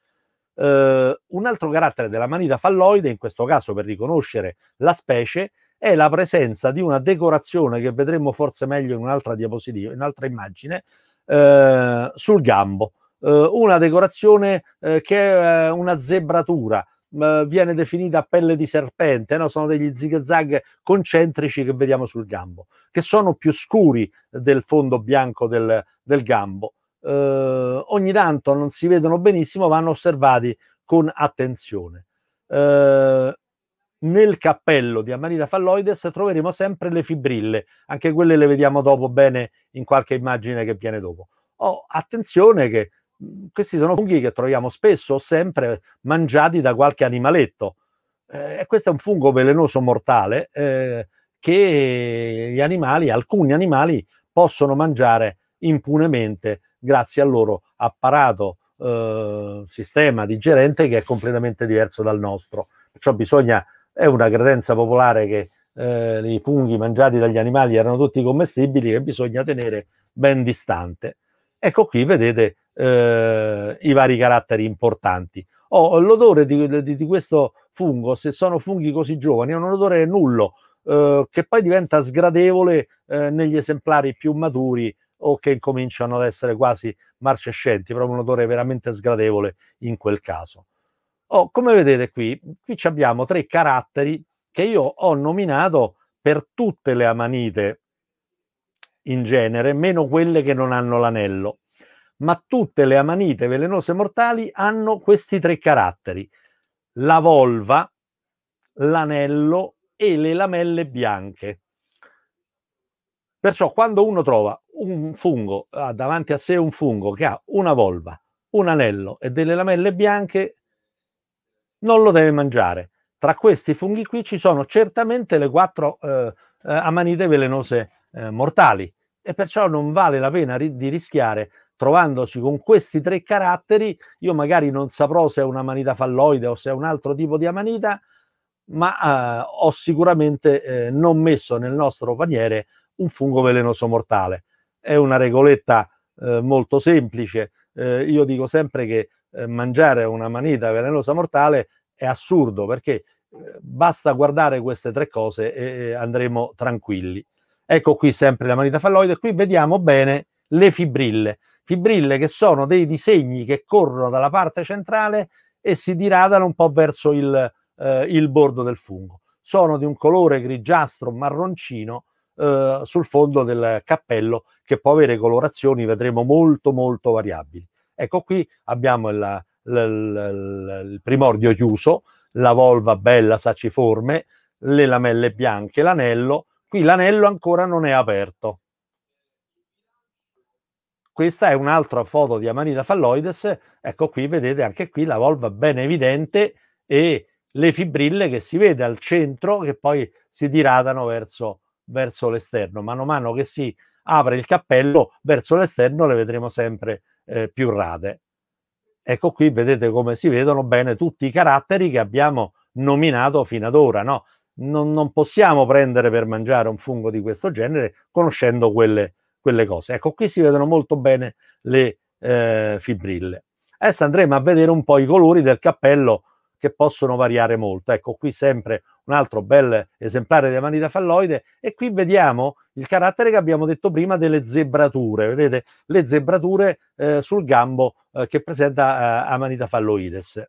Eh, un altro carattere della manita falloide, in questo caso per riconoscere la specie, è la presenza di una decorazione che vedremo forse meglio in un'altra diapositiva, in un'altra immagine, eh, sul gambo. Eh, una decorazione eh, che è una zebratura, eh, viene definita pelle di serpente, no? sono degli zigzag concentrici che vediamo sul gambo, che sono più scuri del fondo bianco del, del gambo. Eh, ogni tanto non si vedono benissimo, vanno osservati con attenzione. Eh, nel cappello di Amanita Falloides troveremo sempre le fibrille, anche quelle le vediamo dopo bene in qualche immagine che viene dopo. Oh, attenzione che mhmm, questi sono funghi che troviamo spesso, sempre mangiati da qualche animaletto. Eh, questo è un fungo velenoso mortale eh, che gli animali, alcuni animali, possono mangiare impunemente grazie al loro apparato eh, sistema digerente che è completamente diverso dal nostro. Perciò bisogna è una credenza popolare che eh, i funghi mangiati dagli animali erano tutti commestibili che bisogna tenere ben distante. Ecco qui vedete eh, i vari caratteri importanti. Oh, l'odore di, di, di, questo fungo, se sono funghi così giovani, è un odore nullo eh, che poi diventa sgradevole eh, negli esemplari più maturi o che cominciano ad essere quasi marcescenti, proprio un odore veramente sgradevole in quel caso. Oh, come vedete qui, qui abbiamo tre caratteri che io ho nominato per tutte le amanite in genere, meno quelle che non hanno l'anello. Ma tutte le amanite velenose mortali hanno questi tre caratteri, la volva, l'anello e le lamelle bianche. Perciò quando uno trova un fungo, ha ah, davanti a sé un fungo che ha una volva, un anello e delle lamelle bianche, non lo deve mangiare. Tra questi funghi qui ci sono certamente le quattro eh, eh amanite velenose eh, mortali e perciò non vale la pena ri- di rischiare trovandoci con questi tre caratteri, io magari non saprò se è una manita falloide o se è un altro tipo di amanita, ma eh, ho sicuramente eh, non messo nel nostro paniere un fungo velenoso mortale. È una regoletta eh, molto semplice. Eh, io dico sempre che eh, mangiare una manita velenosa mortale è assurdo perché eh, basta guardare queste tre cose e andremo tranquilli. Ecco qui sempre la manita falloide, qui vediamo bene le fibrille, fibrille che sono dei disegni che corrono dalla parte centrale e si diradano un po' verso il, eh, il bordo del fungo. Sono di un colore grigiastro marroncino eh, sul fondo del cappello che può avere colorazioni, vedremo molto molto variabili. Ecco qui abbiamo il, il, il primordio chiuso, la volva bella saciforme, le lamelle bianche, l'anello. Qui l'anello ancora non è aperto. Questa è un'altra foto di Amanita falloides. Ecco qui, vedete anche qui la volva ben evidente e le fibrille che si vede al centro che poi si diradano verso, verso l'esterno. Mano a mano che si apre il cappello verso l'esterno, le vedremo sempre eh, più rade. Ecco qui vedete come si vedono bene tutti i caratteri che abbiamo nominato fino ad ora. No? Non, non, possiamo prendere per mangiare un fungo di questo genere conoscendo quelle, quelle cose. Ecco qui si vedono molto bene le eh, fibrille. Adesso andremo a vedere un po' i colori del cappello che possono variare molto. Ecco qui sempre un altro bel esemplare di Amanita falloide e qui vediamo il carattere che abbiamo detto prima delle zebrature, vedete le zebrature eh, sul gambo eh, che presenta eh, Amanita falloides.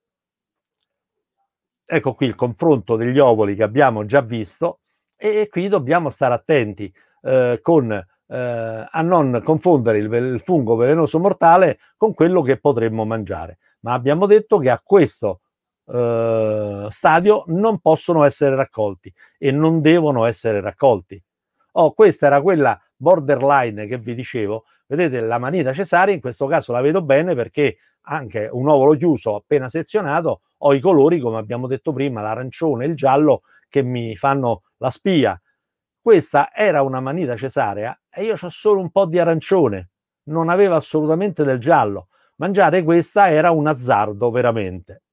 Ecco qui il confronto degli ovoli che abbiamo già visto e, e qui dobbiamo stare attenti eh, con, eh, a non confondere il, il fungo velenoso mortale con quello che potremmo mangiare. Ma abbiamo detto che a questo eh, stadio non possono essere raccolti e non devono essere raccolti. Oh, questa era quella borderline che vi dicevo. Vedete la manita cesarea, in questo caso la vedo bene perché anche un ovolo chiuso appena sezionato ho i colori, come abbiamo detto prima, l'arancione e il giallo che mi fanno la spia. Questa era una manita cesarea e io ho solo un po' di arancione, non aveva assolutamente del giallo. Mangiare questa era un azzardo veramente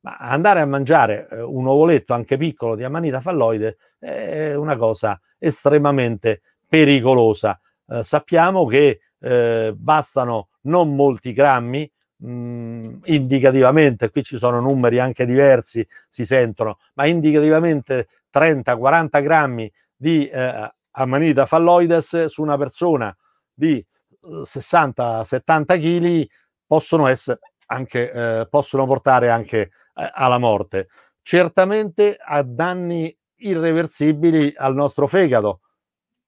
ma andare a mangiare eh, un ovoletto anche piccolo di amanita falloide eh, è una cosa estremamente pericolosa. Eh, sappiamo che eh, bastano non molti grammi, mh, mm, indicativamente, qui ci sono numeri anche diversi, si sentono, ma indicativamente 30-40 grammi di eh, amanita falloides su una persona di 60-70 eh, kg possono, essere anche, possono portare anche alla morte, certamente ha danni irreversibili al nostro fegato,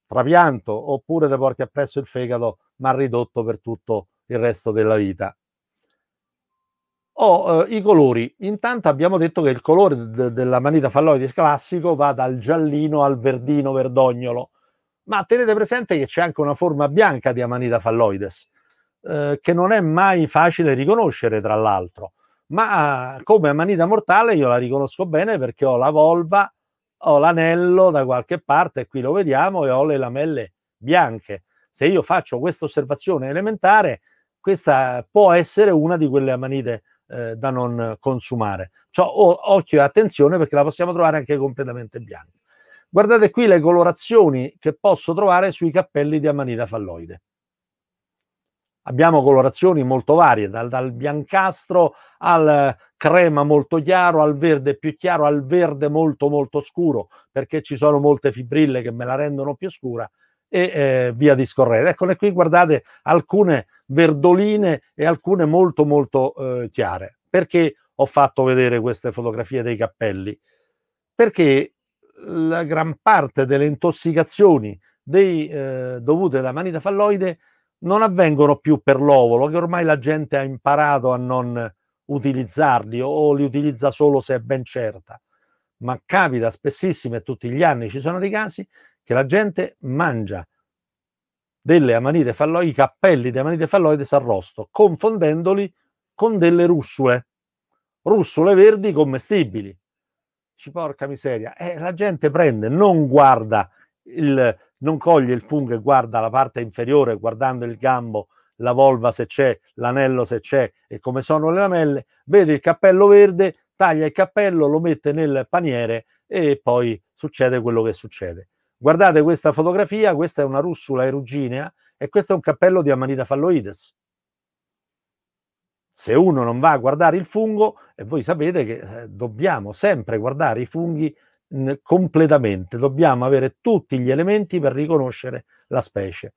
trapianto, oppure ti porti appresso il fegato ma ridotto per tutto il resto della vita. Oh, eh, i colori. Intanto abbiamo detto che il colore de- della manita falloide classico va dal giallino al verdino verdognolo, ma tenete presente che c'è anche una forma bianca di amanita falloides, eh, che non è mai facile riconoscere, tra l'altro ma eh, come Amanita Mortale io la riconosco bene perché ho la volva, ho l'anello da qualche parte, qui lo vediamo, e ho le lamelle bianche. Se io faccio questa osservazione elementare, questa può essere una di quelle amanite eh, da non consumare. Ciò, cioè, o, occhio e attenzione perché la possiamo trovare anche completamente bianca. Guardate qui le colorazioni che posso trovare sui cappelli di amanita falloide. Abbiamo colorazioni molto varie, dal, dal biancastro al eh, crema molto chiaro, al verde più chiaro, al verde molto molto scuro, perché ci sono molte fibrille che me la rendono più scura e eh, via discorrendo. Eccole qui, guardate alcune verdoline e alcune molto molto eh, chiare. Perché ho fatto vedere queste fotografie dei cappelli? Perché la gran parte delle intossicazioni dei, eh, dovute alla manita falloide non avvengono più per l'ovolo, che ormai la gente ha imparato a non utilizzarli o li utilizza solo se è ben certa. Ma capita spessissimo e tutti gli anni ci sono dei casi che la gente mangia delle amanite falloide, i cappelli di amanite falloide s'arrosto, confondendoli con delle russule, russule verdi commestibili. Ci porca miseria, eh, la gente prende, non guarda il non coglie il fungo e guarda la parte inferiore, guardando il gambo, la volva se c'è, l'anello se c'è e come sono le lamelle, vede il cappello verde, taglia il cappello, lo mette nel paniere e poi succede quello che succede. Guardate questa fotografia, questa è una russula eruginea e questo è un cappello di Amanita falloides. Se uno non va a guardare il fungo, e voi sapete che eh, dobbiamo sempre guardare i funghi completamente, dobbiamo avere tutti gli elementi per riconoscere la specie.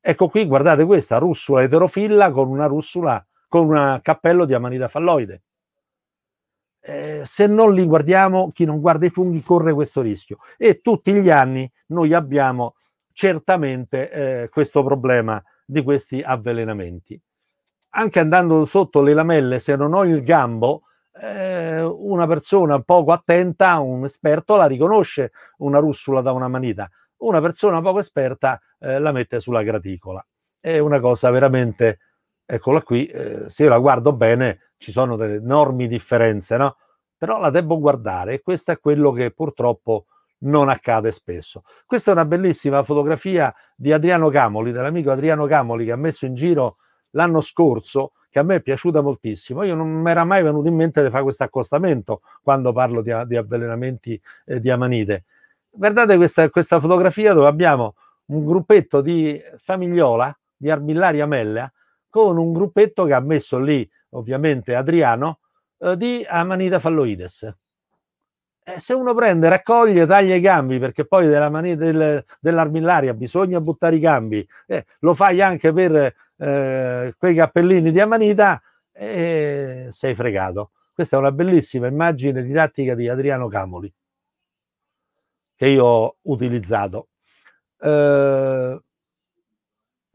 Ecco qui, guardate questa, russula eterofilla con una russula, con un cappello di amanita falloide. Eh, se non li guardiamo, chi non guarda i funghi corre questo rischio. E tutti gli anni noi abbiamo certamente eh, questo problema di questi avvelenamenti. Anche andando sotto le lamelle, se non ho il gambo, eh, una persona poco attenta, un esperto, la riconosce una russula da una manita, una persona poco esperta eh, la mette sulla graticola. È una cosa veramente, eccola qui, eh, se io la guardo bene ci sono delle enormi differenze, no? Però la devo guardare e questo è quello che purtroppo non accade spesso. Questa è una bellissima fotografia di Adriano Camoli, dell'amico Adriano Camoli che ha messo in giro l'anno scorso che a me è piaciuta moltissimo. Io non mi era mai venuto in mente di fare questo accostamento quando parlo di, di avvelenamenti eh, di amanite. Guardate questa, questa, fotografia dove abbiamo un gruppetto di famigliola di Armillaria Mella con un gruppetto che ha messo lì, ovviamente, Adriano eh, di Amanita falloides. Eh, se uno prende, raccoglie, taglia i gambi, perché poi della mani, del, dell'armillaria bisogna buttare i gambi, eh, lo fai anche per eh, quei cappellini di Amanita e sei fregato. Questa è una bellissima immagine didattica di Adriano Camoli che io ho utilizzato. Eh,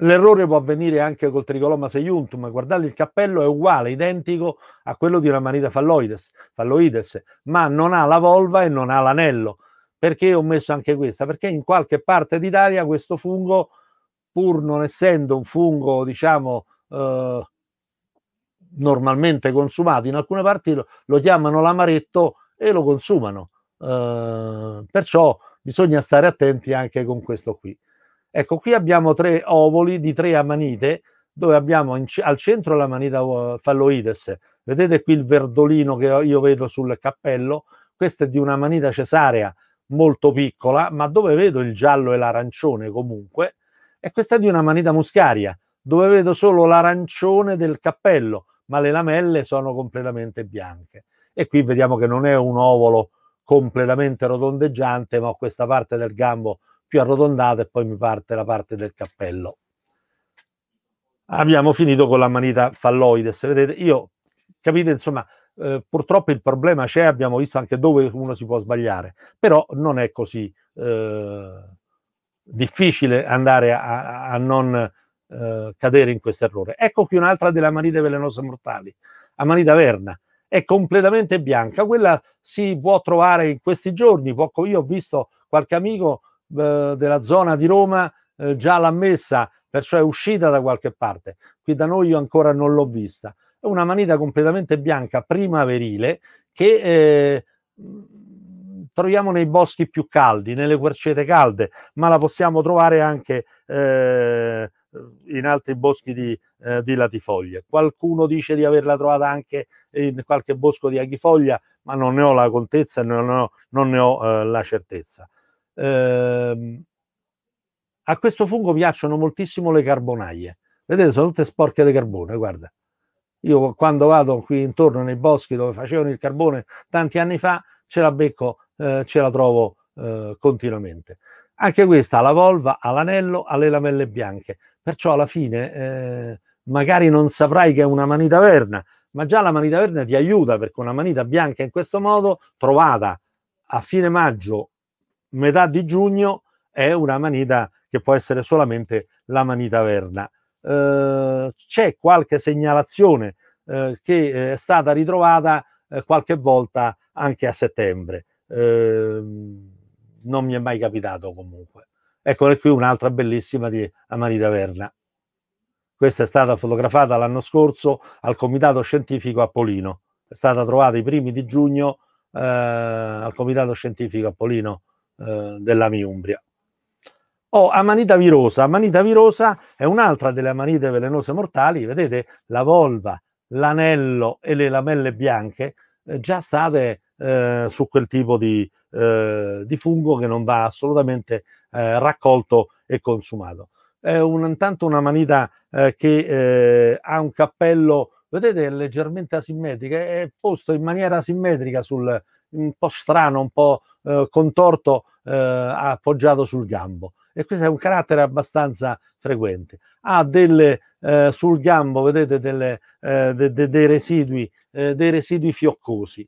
l'errore può avvenire anche col tricoloma seiuntum. Guardate, il cappello è uguale, identico a quello di una manita falloides, falloides, ma non ha la volva e non ha l'anello. Perché ho messo anche questa? Perché in qualche parte d'Italia questo fungo pur non essendo un fungo, diciamo, eh, normalmente consumato, in alcune parti lo, lo, chiamano l'amaretto e lo consumano. Eh, perciò bisogna stare attenti anche con questo qui. Ecco, qui abbiamo tre ovoli di tre amanite, dove abbiamo in, al centro l'amanita eh, falloides. Vedete qui il verdolino che io vedo sul cappello, questa è di una manita cesarea molto piccola, ma dove vedo il giallo e l'arancione comunque, è questa di una manita muscaria, dove vedo solo l'arancione del cappello, ma le lamelle sono completamente bianche. E qui vediamo che non è un ovolo completamente rotondeggiante, ma ho questa parte del gambo più arrotondata e poi mi parte la parte del cappello. Abbiamo finito con la manita falloides, vedete, io capite insomma, eh, purtroppo il problema c'è, abbiamo visto anche dove uno si può sbagliare, però non è così eh, difficile andare a, a non eh, cadere in questo errore. Ecco qui un'altra delle amanide velenose mortali, amanida verna. È completamente bianca, quella si può trovare in questi giorni. Poco io ho visto qualche amico eh, della zona di Roma eh, già l'ha messa, perciò è uscita da qualche parte. Qui da noi io ancora non l'ho vista. È una manita completamente bianca primaverile che eh, troviamo nei boschi più caldi, nelle quercete calde, ma la possiamo trovare anche eh, in altri boschi di, eh, di, latifoglie. Qualcuno dice di averla trovata anche in qualche bosco di aghifoglia, ma non ne ho la contezza, non ne ho, non ne ho eh, la certezza. Ehm, a questo fungo piacciono moltissimo le carbonaie. Vedete, sono tutte sporche di carbone, guarda. Io quando vado qui intorno nei boschi dove facevano il carbone tanti anni fa, ce la becco eh, ce la trovo eh, continuamente. Anche questa la volva, all'anello, alle lamelle bianche. Perciò alla fine eh, magari non saprai che è una manita verna, ma già la manita verna ti aiuta perché una manita bianca in questo modo, trovata a fine maggio, metà di giugno, è una manita che può essere solamente la manita verna. Eh, c'è qualche segnalazione eh, che eh, è stata ritrovata eh, qualche volta anche a settembre. Ehm, non mi è mai capitato comunque. Eccola qui un'altra bellissima di Amarita Verna. Questa è stata fotografata l'anno scorso al Comitato Scientifico a Polino. È stata trovata i primi di giugno eh, al Comitato Scientifico a Polino eh, della Miumbria. Oh, amanita virosa. Amanita virosa è un'altra delle amanite velenose mortali. Vedete la volva, l'anello e le lamelle bianche eh, già state eh, su quel tipo di, eh, di, fungo che non va assolutamente eh, raccolto e consumato. È un, intanto una manita eh, che eh, ha un cappello, vedete, è leggermente asimmetrica, è posto in maniera asimmetrica sul, un po' strano, un po' contorto, appoggiato sul gambo e questo è un carattere abbastanza frequente. Ha delle, eh, sul gambo, vedete, delle, eh, de, de, dei, residui, eh, dei residui fioccosi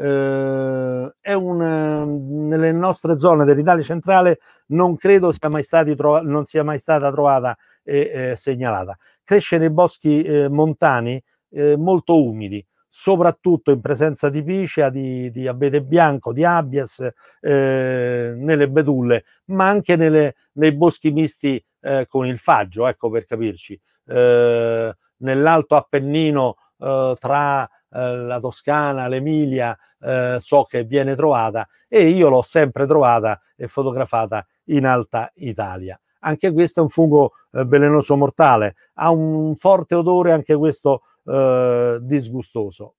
eh, è un, ehm, nelle nostre zone dell'Italia centrale non credo sia mai, trova, non sia mai stata trovata e eh, segnalata. Cresce nei boschi eh, montani ehm, molto umidi, soprattutto in presenza di picea, di, di abete bianco, di abies, ehm, nelle betulle, ma anche nelle, nei boschi misti eh, con il faggio, ecco per capirci. nell'Alto Appennino eh, tra eh, la Toscana, l'Emilia, eh, so che viene trovata e io l'ho sempre trovata e fotografata in Alta Italia. Anche questo è un fungo eh, velenoso mortale, ha un forte odore anche questo eh, disgustoso.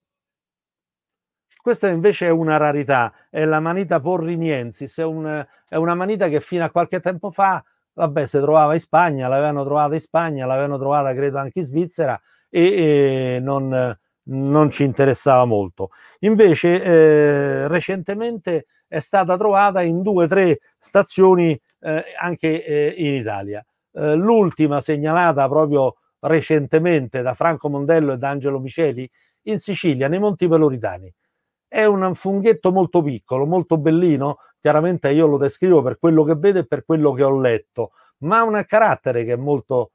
Questa invece è una rarità, è la manita porriniensis, è, un, è una manita che fino a qualche tempo fa vabbè, si trovava in Spagna, l'avevano trovata in Spagna, l'avevano trovata credo anche in Svizzera e, e non, non ci interessava molto. Invece eh, recentemente è stata trovata in due o tre stazioni eh, anche eh, in Italia. Eh, l'ultima segnalata proprio recentemente da Franco Mondello e da Angelo Miceli in Sicilia, nei Monti Peloritani. È un funghetto molto piccolo, molto bellino, chiaramente io lo descrivo per quello che vedo e per quello che ho letto, ma ha un carattere che è molto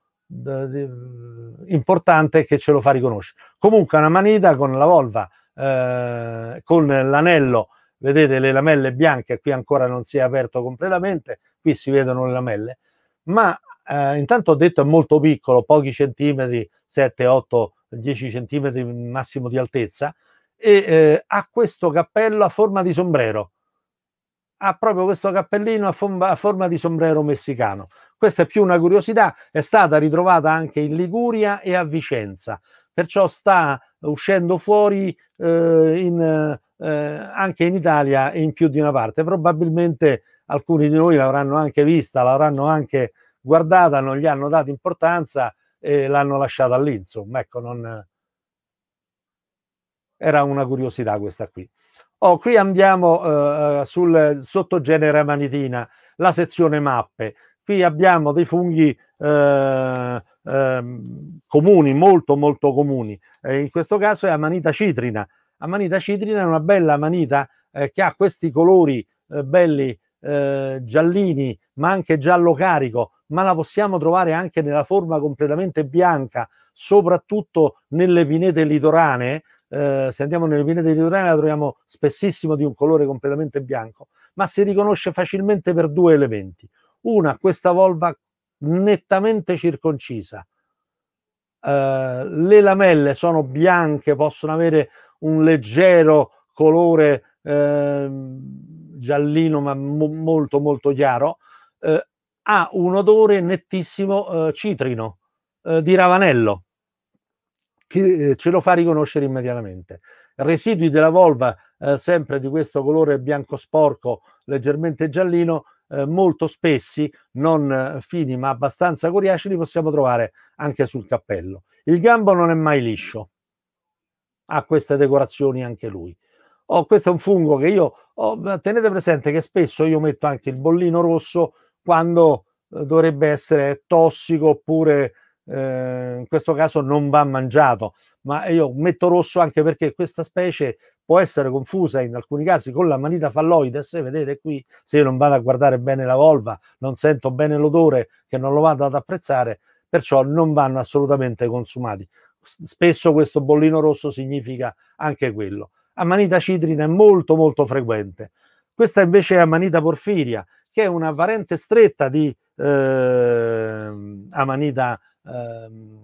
importante che ce lo fa riconoscere. Comunque una manita con la volva, eh, con l'anello, vedete le lamelle bianche, qui ancora non si è aperto completamente, qui si vedono le lamelle, ma eh, intanto ho detto è molto piccolo, pochi centimetri, 7, 8, 10 centimetri massimo di altezza, e eh, ha questo cappello a forma di sombrero, ha proprio questo cappellino a, forma, a forma di sombrero messicano. Questa è più una curiosità, è stata ritrovata anche in Liguria e a Vicenza, perciò sta uscendo fuori eh, in, eh, anche in Italia e in più di una parte. Probabilmente alcuni di noi l'avranno anche vista, l'avranno anche guardata, non gli hanno dato importanza e l'hanno lasciata lì. Insomma, ecco, non... era una curiosità questa qui. Oh, qui andiamo eh, eh, sul sottogenere manitina, la sezione mappe. Qui abbiamo dei funghi eh, eh, comuni, molto molto comuni. in questo caso è amanita citrina. Amanita citrina è una bella amanita eh, che ha questi colori eh, belli giallini, ma anche giallo carico, ma la possiamo trovare anche nella forma completamente bianca, soprattutto nelle pinete litorane eh, se andiamo nelle pinete di Urania la troviamo spessissimo di un colore completamente bianco, ma si riconosce facilmente per due elementi. Una, questa volva nettamente circoncisa. Eh, le lamelle sono bianche, possono avere un leggero colore eh, giallino, ma mo- molto molto chiaro. Eh, ha un odore nettissimo eh, citrino, di ravanello, chi, eh, ce lo fa riconoscere immediatamente. Residui della volva, eh, sempre di questo colore bianco sporco, leggermente giallino, eh, molto spessi, non eh, fini ma abbastanza coriacei, li possiamo trovare anche sul cappello. Il gambo non è mai liscio, ha queste decorazioni anche lui. Oh, questo è un fungo che io oh, tenete presente che spesso io metto anche il bollino rosso quando eh, dovrebbe essere tossico oppure eh, in questo caso non va mangiato, ma io metto rosso anche perché questa specie può essere confusa in alcuni casi con la manita falloides, vedete qui, se io non vado a guardare bene la volva, non sento bene l'odore, che non lo vado ad apprezzare, perciò non vanno assolutamente consumati. Spesso questo bollino rosso significa anche quello. Amanita citrina è molto molto frequente. Questa invece è Amanita porfiria, che è una parente stretta di eh, Amanita ehm,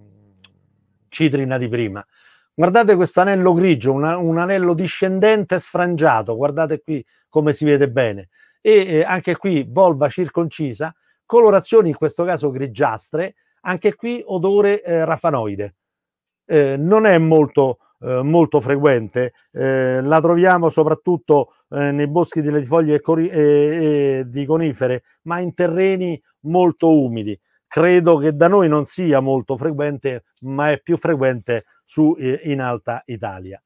Citrina di prima. Guardate questo anello grigio, una, un anello discendente sfrangiato, guardate qui come si vede bene. E eh, anche qui volva circoncisa, colorazioni in questo caso grigiastre, anche qui odore eh, rafanoide. Eh, non è molto, eh, molto frequente, eh, la troviamo soprattutto eh, nei boschi di foglie e, e, e di conifere, ma in terreni molto umidi credo che da noi non sia molto frequente, ma è più frequente su, in Alta Italia.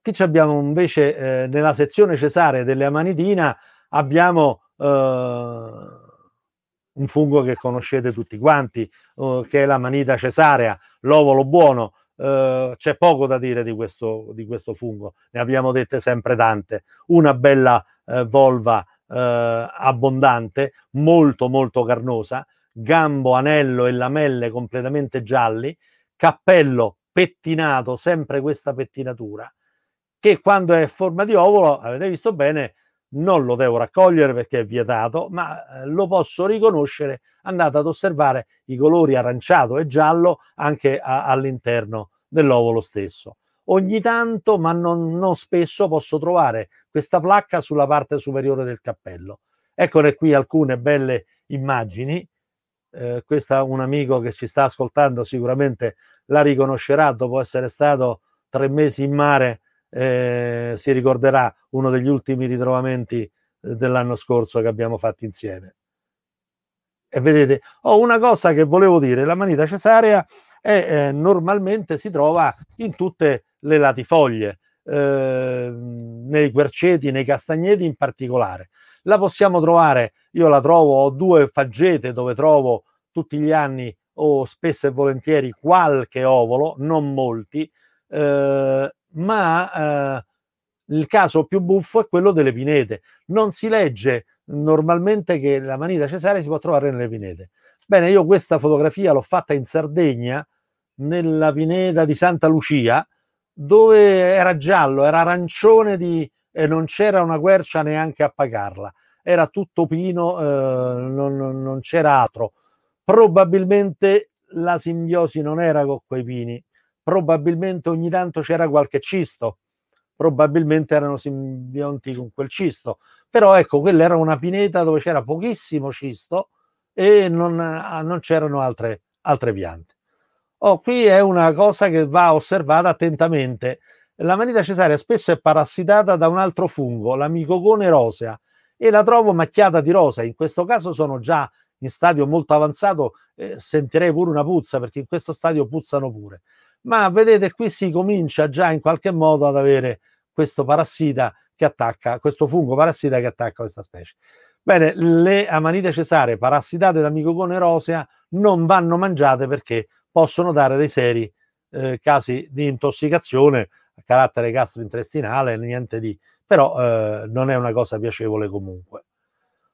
Qui abbiamo invece eh, nella sezione cesare della Manitina abbiamo eh, un fungo che conoscete tutti quanti, eh, che è la manita cesarea, l'ovolo buono. Eh, c'è poco da dire di questo, di questo, fungo, ne abbiamo dette sempre tante. Una bella eh, volva eh, abbondante, molto molto carnosa, gambo, anello e lamelle completamente gialli, cappello pettinato, sempre questa pettinatura, che quando è a forma di ovolo, avete visto bene, non lo devo raccogliere perché è vietato, ma eh, lo posso riconoscere andando ad osservare i colori aranciato e giallo anche a, all'interno dell'ovolo stesso. Ogni tanto, ma non, non spesso, posso trovare questa placca sulla parte superiore del cappello. Eccone qui alcune belle immagini eh, questa un amico che ci sta ascoltando sicuramente la riconoscerà dopo essere stato tre mesi in mare, eh, si ricorderà uno degli ultimi ritrovamenti eh, dell'anno scorso che abbiamo fatto insieme. E vedete, ho una cosa che volevo dire, la manita cesarea è, eh, normalmente si trova in tutte le latifoglie, eh, nei querceti, nei castagneti in particolare. La possiamo trovare, io la trovo, ho due faggete dove trovo tutti gli anni o spesso e volentieri qualche ovolo, non molti, eh, ma eh, il caso più buffo è quello delle pinete. Non si legge normalmente che la manita cesarea si può trovare nelle pinete. Bene, io questa fotografia l'ho fatta in Sardegna, nella pineta di Santa Lucia, dove era giallo, era arancione di, e non c'era una quercia neanche a pagarla. Era tutto pino, eh, non, non c'era altro probabilmente la simbiosi non era con quei pini, probabilmente ogni tanto c'era qualche cisto, probabilmente erano simbionti con quel cisto, però ecco, quella era una pineta dove c'era pochissimo cisto e non, ah, non c'erano altre, altre piante. Oh, qui è una cosa che va osservata attentamente. La manita cesarea spesso è parassitata da un altro fungo, la micogone rosea, e la trovo macchiata di rosa. In questo caso sono già in stadio molto avanzato eh, sentirei pure una puzza perché in questo stadio puzzano pure. Ma vedete, qui si comincia già in qualche modo ad avere questo parassita che attacca, questo fungo parassita che attacca questa specie. Bene, le amanite cesare parassitate da micogone rosea non vanno mangiate perché possono dare dei seri eh, casi di intossicazione a carattere gastrointestinale, niente di... però eh, non è una cosa piacevole comunque.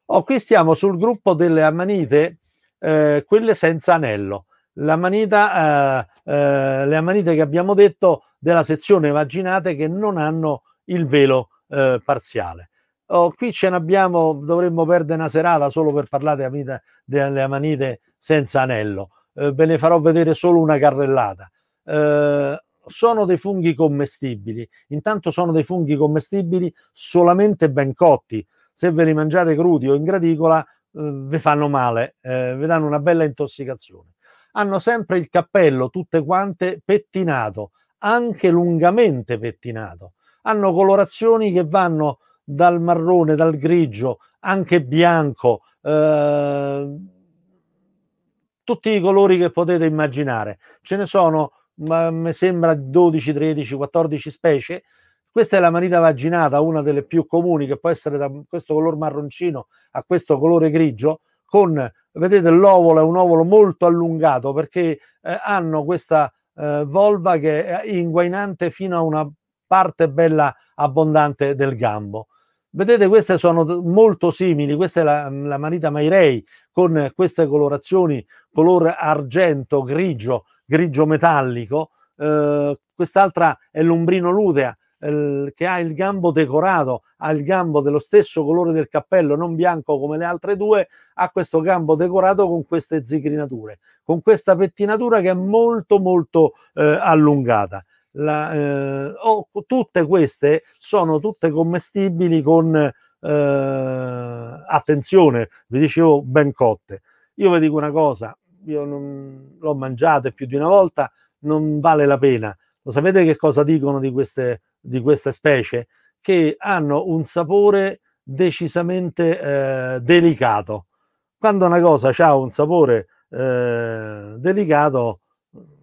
Oh, qui stiamo sul gruppo delle ammanite, eh, quelle senza anello. Manita, eh, eh, le ammanite che abbiamo detto della sezione vaginate che non hanno il velo eh, parziale. Oh, qui ce n'abbiamo, dovremmo perdere una serata solo per parlare amita, delle amanite senza anello. Eh, ve ne farò vedere solo una carrellata. Eh, sono dei funghi commestibili. Intanto sono dei funghi commestibili solamente ben cotti, se ve li mangiate crudi o in graticola, eh, vi fanno male, eh, vi danno una bella intossicazione. Hanno sempre il cappello, tutte quante, pettinato, anche lungamente pettinato. Hanno colorazioni che vanno dal marrone, dal grigio, anche bianco, eh, tutti i colori che potete immaginare. Ce ne sono, mi sembra, 12, 13, 14 specie questa è la manita vaginata, una delle più comuni, che può essere da questo color marroncino a questo colore grigio, con, vedete, l'ovolo è un ovolo molto allungato perché eh, hanno questa eh, volva che è inguainante fino a una parte bella abbondante del gambo. Vedete, queste sono molto simili, questa è la, la manita Mairei con queste colorazioni, color argento, grigio, grigio metallico, eh, quest'altra è l'ombrino lutea, che ha il gambo decorato, ha il gambo dello stesso colore del cappello, non bianco come le altre due, ha questo gambo decorato con queste zigrinature, con questa pettinatura che è molto molto eh, allungata. La, eh, oh, tutte queste sono tutte commestibili con eh, attenzione, vi dicevo ben cotte. Io vi dico una cosa, io non, l'ho mangiate più di una volta, non vale la pena. Lo sapete che cosa dicono di queste, di queste specie? Che hanno un sapore decisamente eh, delicato. Quando una cosa ha un sapore eh, delicato,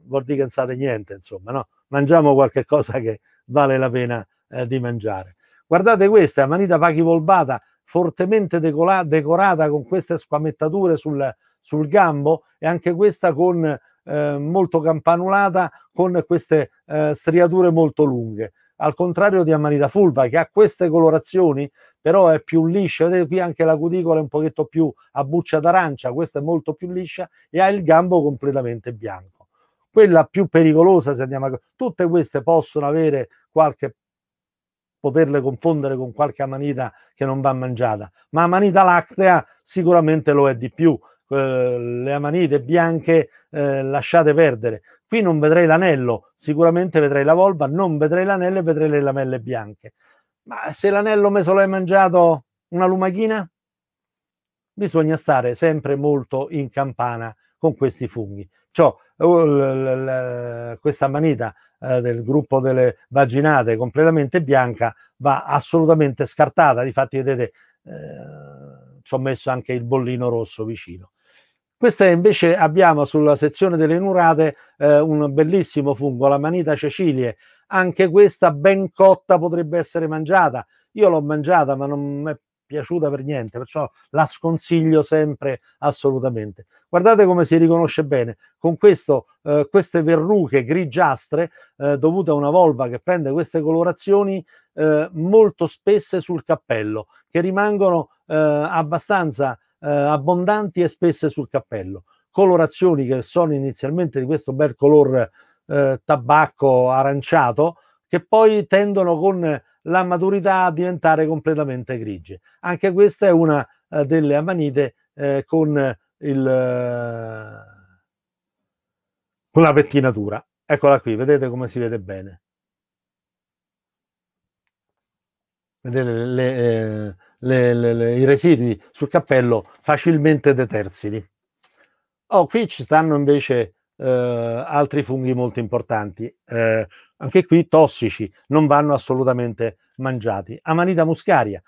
vuol dire che non sate niente, insomma, no? Mangiamo qualche cosa che vale la pena eh, di mangiare. Guardate questa, manita pachivolbata, fortemente decola- decorata con queste squamettature sul, sul gambo e anche questa con eh, molto campanulata con queste eh, striature molto lunghe. Al contrario di Amanita Fulva che ha queste colorazioni, però è più liscia, vedete qui anche la cuticola è un pochetto più a buccia d'arancia, questa è molto più liscia e ha il gambo completamente bianco. Quella più pericolosa, se andiamo a... Tutte queste possono avere qualche poterle confondere con qualche amanita che non va mangiata, ma amanita lactea sicuramente lo è di più, eh, le amanite bianche eh, lasciate perdere. Qui non vedrei l'anello, sicuramente vedrei la volva, non vedrei l'anello e vedrei le lamelle bianche. Ma se l'anello me lo hai mangiato una lumachina? Bisogna stare sempre molto in campana con questi funghi. Ciò, eh, oh, questa manita eh, del gruppo delle vaginate completamente bianca va assolutamente scartata. Difatti, vedete, eh, ci ho messo anche il bollino rosso vicino. Questa invece abbiamo sulla sezione delle nurate eh, un bellissimo fungo, la manita cecilie. Anche questa ben cotta potrebbe essere mangiata. Io l'ho mangiata ma non mi è piaciuta per niente, perciò la sconsiglio sempre assolutamente. Guardate come si riconosce bene, con questo, eh, queste verruche grigiastre eh, dovute a una volva che prende queste colorazioni eh, molto spesse sul cappello, che rimangono eh, abbastanza eh, abbondanti e spesse sul cappello. Colorazioni che sono inizialmente di questo bel color eh, tabacco aranciato, che poi tendono con la maturità a diventare completamente grigie. Anche questa è una eh, delle amanite eh, con, il, eh, con la pettinatura. Eccola qui, vedete come si vede bene. Vedete le, le eh, le, le, le, i residui sul cappello facilmente detersili. Oh, qui ci stanno invece eh, altri funghi molto importanti, eh, anche qui tossici, non vanno assolutamente mangiati. Amanita muscaria.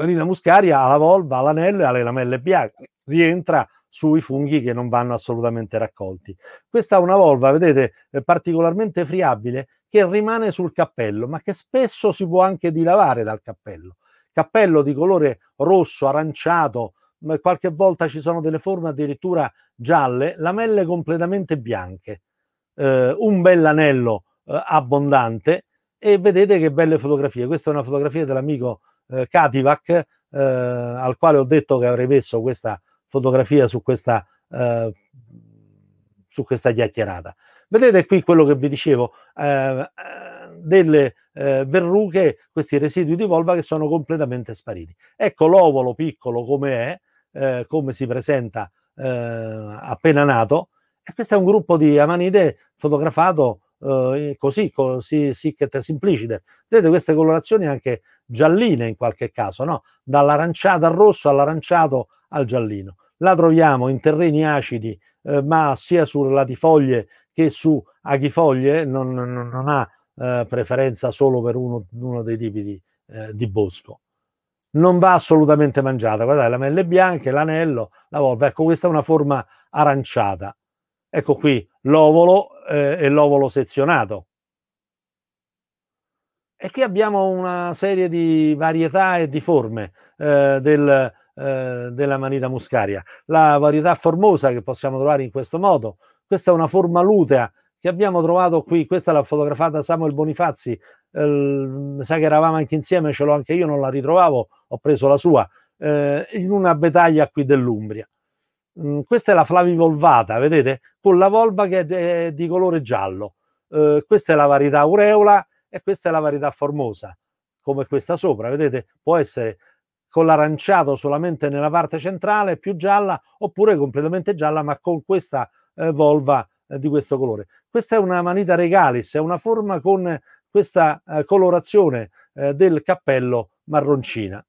Amanita muscaria ha la volva, ha l'anello e ha le lamelle bianche, rientra sui funghi che non vanno assolutamente raccolti. Questa è una volva, vedete, eh, particolarmente friabile che rimane sul cappello, ma che spesso si può anche dilavare dal cappello cappello di colore rosso, aranciato, qualche volta ci sono delle forme addirittura gialle, lamelle completamente bianche, eh, un bell'anello eh, abbondante e vedete che belle fotografie. Questa è una fotografia dell'amico eh, Kativac, eh, al quale ho detto che avrei messo questa fotografia su questa, eh, su questa chiacchierata. Vedete qui quello che vi dicevo, eh, delle eh, verruche, questi residui di volva che sono completamente spariti. Ecco l'ovolo piccolo come è, eh, come si presenta eh, appena nato, e questo è un gruppo di amanite fotografato eh, così, così sic et Vedete queste colorazioni anche gialline in qualche caso, no? dall'aranciato al rosso all'aranciato al giallino. La troviamo in terreni acidi, eh, ma sia su latifoglie che su aghifoglie, non, non, non ha eh, preferenza solo per uno, uno dei tipi di, eh, di, bosco. Non va assolutamente mangiata. Guardate, lamelle bianche, l'anello, la volpe. Ecco, questa è una forma aranciata. Ecco qui l'ovolo eh, e l'ovolo sezionato. E qui abbiamo una serie di varietà e di forme eh, del, eh, della manita muscaria. La varietà formosa che possiamo trovare in questo modo, questa è una forma lutea che abbiamo trovato qui, questa l'ha fotografata Samuel Bonifazzi, eh, sa che eravamo anche insieme, ce l'ho anche io, non la ritrovavo, ho preso la sua, eh, in una betaglia qui dell'Umbria. Mm, questa è la flavivolvata, vedete? Con la volva che è di colore giallo. Eh, questa è la varietà aureola e questa è la varietà formosa, come questa sopra, vedete? Può essere con l'aranciato solamente nella parte centrale, più gialla, oppure completamente gialla, ma con questa eh, volva eh, di questo colore. Questa è una manita regalis, è una forma con questa eh, colorazione eh, del cappello marroncina.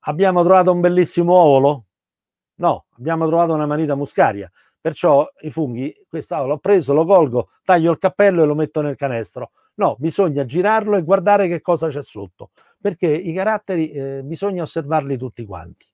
Abbiamo trovato un bellissimo ovolo? No, abbiamo trovato una manita muscaria. Perciò i funghi, questa l'ho preso, lo colgo, taglio il cappello e lo metto nel canestro. No, bisogna girarlo e guardare che cosa c'è sotto, perché i caratteri eh, bisogna osservarli tutti quanti.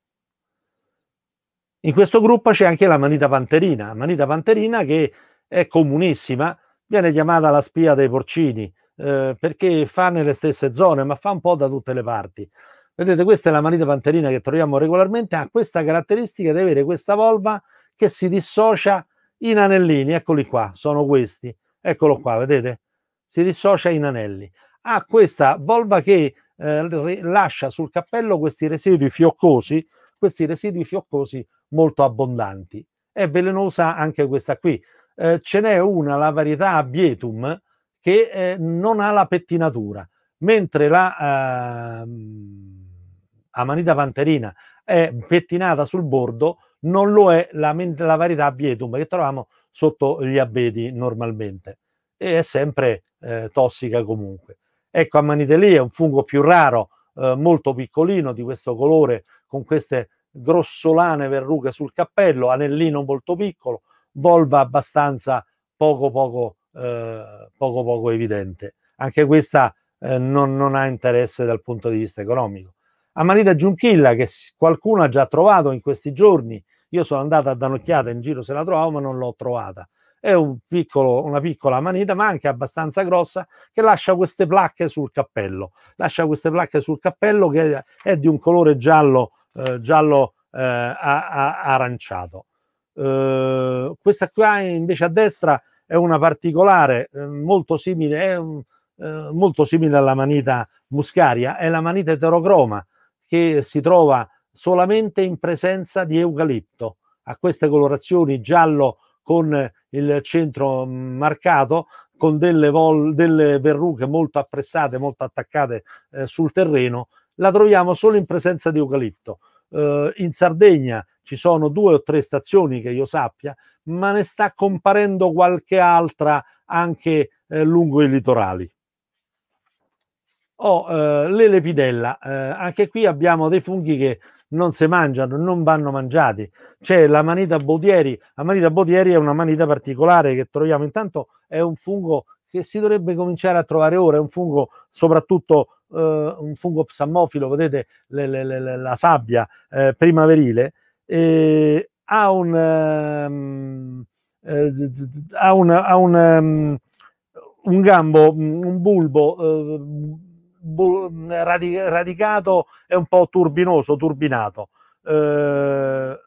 In questo gruppo c'è anche la Manita Panterina, Manita Panterina che è comunissima, viene chiamata la spia dei porcini, eh, perché fa nelle stesse zone, ma fa un po' da tutte le parti. Vedete, questa è la Manita Panterina che troviamo regolarmente, ha questa caratteristica di avere questa volva che si dissocia in anellini, eccoli qua, sono questi, eccolo qua, vedete? Si dissocia in anelli. Ha questa volva che eh, lascia sul cappello questi residui fioccosi, questi residui fioccosi molto abbondanti. È velenosa anche questa qui. Eh, ce n'è una, la varietà Abietum, che eh, non ha la pettinatura, mentre la eh, Amanita Panterina è pettinata sul bordo, non lo è la, la varietà Abietum che troviamo sotto gli abeti normalmente e è sempre eh, tossica comunque. Ecco, Amanita lì è un fungo più raro, eh, molto piccolino, di questo colore con queste grossolane verruche sul cappello, anellino molto piccolo, volva abbastanza poco poco, eh, poco, poco evidente. Anche questa eh, non, non, ha interesse dal punto di vista economico. Amarita Giunchilla, che qualcuno ha già trovato in questi giorni, io sono andata a dare un'occhiata in giro se la trovavo, ma non l'ho trovata è un piccolo, una piccola manita, ma anche abbastanza grossa, che lascia queste placche sul cappello. Lascia queste placche sul cappello che è di un colore giallo, eh, giallo eh, a, a, aranciato. Eh, questa qua invece a destra è una particolare eh, molto simile, un, eh, molto simile alla manita muscaria, è la manita eterocroma che si trova solamente in presenza di eucalipto. A queste colorazioni giallo con il centro marcato con delle, vol- delle verruche molto appressate, molto attaccate eh, sul terreno, la troviamo solo in presenza di eucalipto. Eh, in Sardegna ci sono due o tre stazioni che io sappia, ma ne sta comparendo qualche altra anche eh, lungo i litorali. Ho oh, eh, l'elepidella, eh, anche qui abbiamo dei funghi che non si mangiano, non vanno mangiati. C'è la manita Bodieri, la manita Bodieri è una manita particolare che troviamo, intanto è un fungo che si dovrebbe cominciare a trovare ora, è un fungo soprattutto eh, un fungo psammofilo, vedete le, le, le, la sabbia eh, primaverile, eh, ha un, um, ha un, ha un, um, un gambo, mm, un bulbo eh, radicato e un po' turbinoso, turbinato. Eh,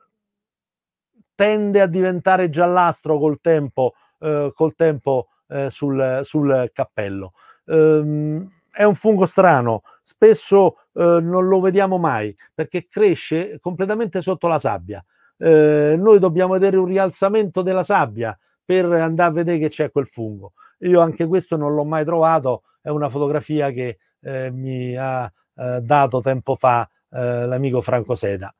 tende a diventare giallastro col tempo, eh, col tempo eh, sul, sul, cappello. Ehm, è un fungo strano, spesso eh, non lo vediamo mai perché cresce completamente sotto la sabbia. Eh, noi dobbiamo vedere un rialzamento della sabbia per andare a vedere che c'è quel fungo. Io anche questo non l'ho mai trovato, è una fotografia che eh, mi ha eh, dato tempo fa eh, l'amico Franco Seda.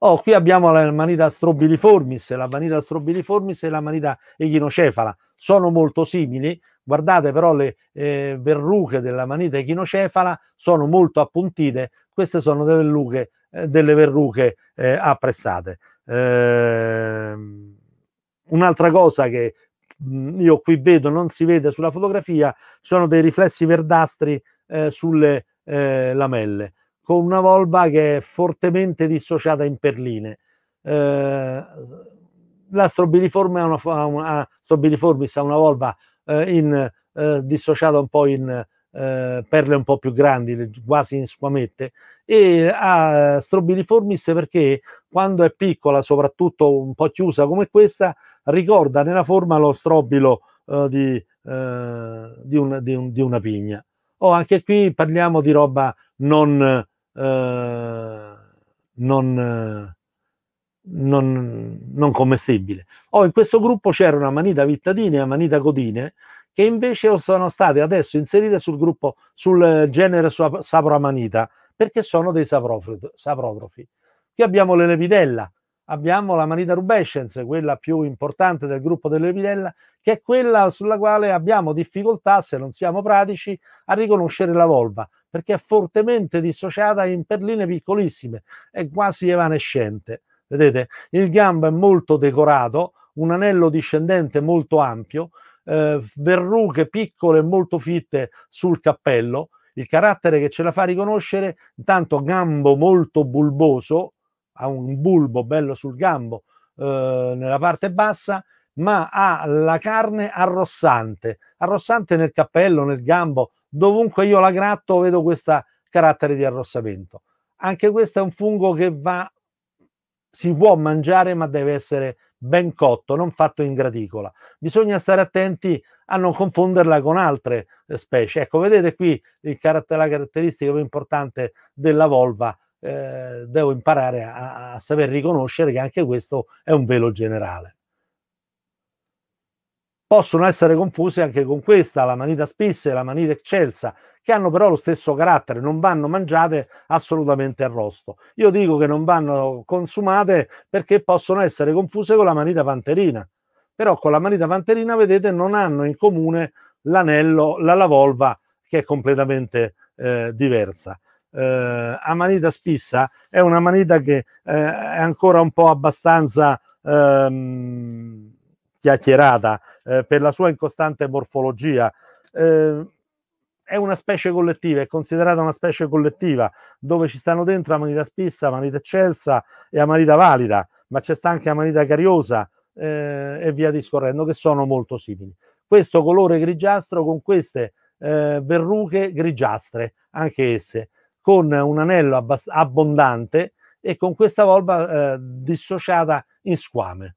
Oh, qui abbiamo la manita strobiliformis, la manita strobiliformis e la manita echinocefala. Sono molto simili, guardate però le eh, verruche della manita echinocefala sono molto appuntite, queste sono delle, luche, eh, delle verruche appressate. Ehm, un'altra cosa che mm, io qui vedo, non si vede sulla fotografia, sono dei riflessi verdastri eh, sulle eh, lamelle, con una volva che è fortemente dissociata in perline. Eh, la strobiliforme ha una, ha una, ah, ha una volva eh, in, eh, dissociata un po' in eh, perle un po' più grandi, quasi in squamette, e ha strobiliformis perché quando è piccola, soprattutto un po' chiusa come questa, ricorda nella forma lo strobilo di, di, un, di, un, di, una pigna. Oh, anche qui parliamo di roba non, eh, non, non, non commestibile. Oh, in questo gruppo c'era una manita vittadine e una manita codine che invece sono state adesso inserite sul gruppo, sul genere Sapro saproamanita, perché sono dei saproprofi. Qui abbiamo l'elepidella, abbiamo la Marina Rubescens, quella più importante del gruppo delle dell'Epidella, che è quella sulla quale abbiamo difficoltà, se non siamo pratici, a riconoscere la volva, perché è fortemente dissociata in perline piccolissime, è quasi evanescente. Vedete, il gambo è molto decorato, un anello discendente molto ampio, eh, verruche piccole e molto fitte sul cappello, il carattere che ce la fa riconoscere, intanto gambo molto bulboso, ha un bulbo bello sul gambo eh, nella parte bassa, ma ha la carne arrossante, arrossante nel cappello, nel gambo, dovunque io la gratto vedo questo carattere di arrossamento. Anche questo è un fungo che va, si può mangiare ma deve essere ben cotto, non fatto in graticola. Bisogna stare attenti a non confonderla con altre eh, specie. Ecco, vedete qui il, la caratteristica più importante della volva eh, devo imparare a, a saper riconoscere che anche questo è un velo generale. Possono essere confuse anche con questa, la manita spessa e la manita eccelsa, che hanno però lo stesso carattere, non vanno mangiate assolutamente arrosto. Io dico che non vanno consumate perché possono essere confuse con la manita panterina, però con la manita panterina, vedete, non hanno in comune l'anello, la, la volva che è completamente eh, diversa eh, Amanita Spissa è una manita che eh, è ancora un po' abbastanza ehm, chiacchierata eh, per la sua incostante morfologia. Eh, è una specie collettiva, è considerata una specie collettiva dove ci stanno dentro Amanita Spissa, Amanita Eccelsa e Amanita Valida, ma c'è sta anche Amanita Cariosa eh, e via discorrendo, che sono molto simili. Questo colore grigiastro con queste eh, verruche grigiastre, anche esse con un anello abbast- abbondante e con questa volva eh, dissociata in squame.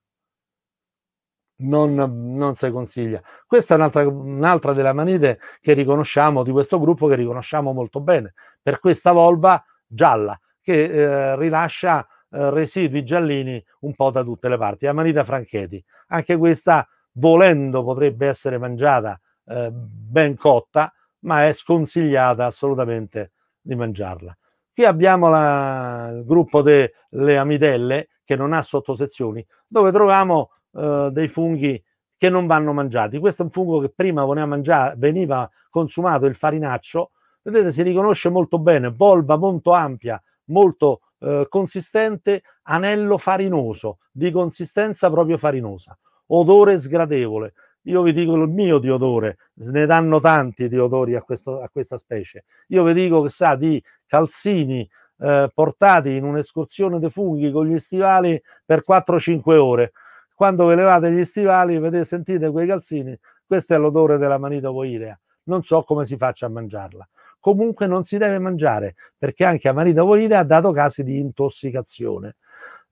Non, non si consiglia. Questa è un'altra, un'altra delle manite che riconosciamo di questo gruppo che riconosciamo molto bene per questa volva gialla che eh, rilascia eh, residui giallini un po' da tutte le parti. La manita Franchetti, anche questa volendo potrebbe essere mangiata eh, ben cotta, ma è sconsigliata assolutamente di mangiarla. Qui abbiamo la, il gruppo delle amidelle che non ha sottosezioni, dove troviamo eh, dei funghi che non vanno mangiati. Questo è un fungo che prima mangiare, veniva consumato il farinaccio, vedete si riconosce molto bene, volva molto ampia, molto eh, consistente, anello farinoso, di consistenza proprio farinosa, odore sgradevole. Io vi dico il mio di odore, ne danno tanti di odori a, questo, a questa specie. Io vi dico che sa di calzini eh, portati in un'escursione dei funghi con gli stivali per 4-5 ore. Quando ve levate gli stivali, vedete, sentite quei calzini, questo è l'odore della manito voirea. Non so come si faccia a mangiarla. Comunque non si deve mangiare, perché anche amanita voirea ha dato casi di intossicazione.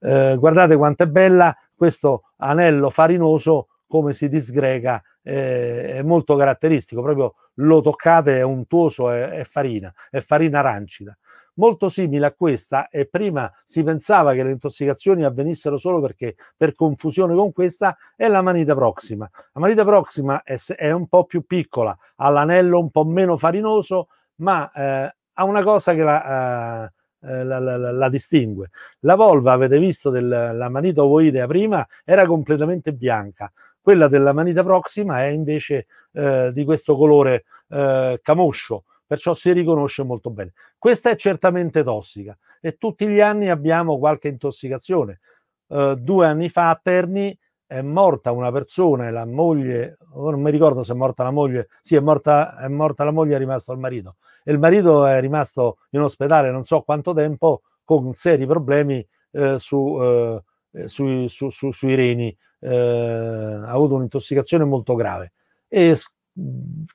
Eh, guardate quanto è bella questo anello farinoso come si disgrega eh, è molto caratteristico, proprio lo toccate è untuoso, è, è farina, è farina arancida. Molto simile a questa e prima si pensava che le intossicazioni avvenissero solo perché per confusione con questa è la manita proxima. La manita proxima è, è un po' più piccola, ha l'anello un po' meno farinoso, ma eh, ha una cosa che la... Eh, eh la, la, la, distingue. La volva, avete visto, della manita ovoidea prima era completamente bianca, quella della manita prossima è invece eh, di questo colore eh, camoscio, perciò si riconosce molto bene. Questa è certamente tossica e tutti gli anni abbiamo qualche intossicazione. Eh, due anni fa a Terni è morta una persona e la moglie, oh, non mi ricordo se è morta la moglie, sì è morta, è morta la moglie, è rimasto il marito e il marito è rimasto in ospedale non so quanto tempo con seri problemi eh, su, eh, eh sui, su, su, sui reni eh, ha avuto un'intossicazione molto grave e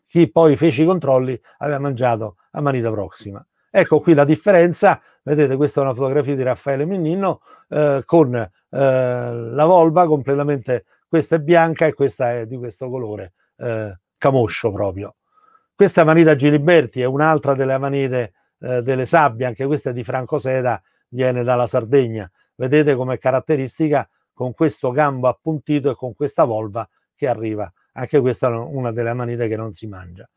chi poi fece i controlli aveva mangiato a manita prossima. Ecco qui la differenza, vedete questa è una fotografia di Raffaele Minnino eh, con eh, la volva completamente, questa è bianca e questa è di questo colore, eh, camoscio proprio. Questa Manita Giliberti, è un'altra delle manite eh, delle sabbie, anche questa è di Franco Seda, viene dalla Sardegna. Vedete come caratteristica con questo gambo appuntito e con questa volva che arriva. Anche questa è una delle manite che non si mangia.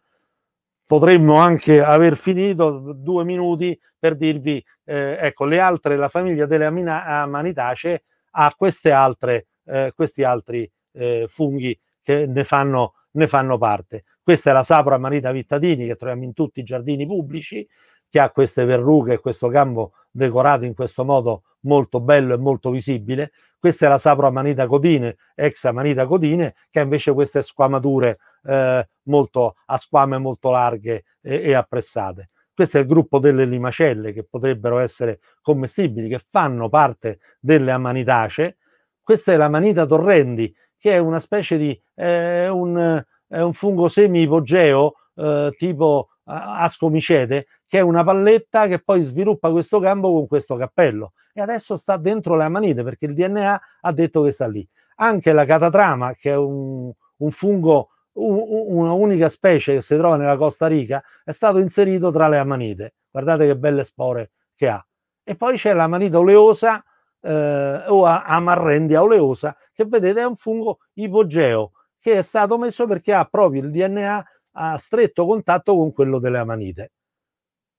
Potremmo anche aver finito due minuti per dirvi, eh, ecco, le altre, la famiglia delle amanitacee ha queste altre, eh, questi altri eh, funghi che ne fanno, ne fanno parte. Questa è la Sapra Marita Vittadini che troviamo in tutti i giardini pubblici, che ha queste verrughe e questo gambo decorato in questo modo molto bello e molto visibile. Questa è la Sapro Amanita Codine, ex Amanita Codine, che ha invece queste squamature eh, molto, a squame molto larghe e, e appressate. Questo è il gruppo delle limacelle che potrebbero essere commestibili, che fanno parte delle Amanitace. Questa è la manita torrendi, che è una specie di eh, un, è un fungo semi-ipogeo eh, tipo ascomicete che è una palletta che poi sviluppa questo campo con questo cappello. E adesso sta dentro le amanite perché il DNA ha detto che sta lì. Anche la catatrama, che è un, un fungo, un, una unica specie che si trova nella Costa Rica, è stato inserito tra le amanite. Guardate che belle spore che ha. E poi c'è la manita oleosa eh, o amarrendia oleosa, che vedete è un fungo ipogeo che è stato messo perché ha proprio il DNA a stretto contatto con quello delle amanite.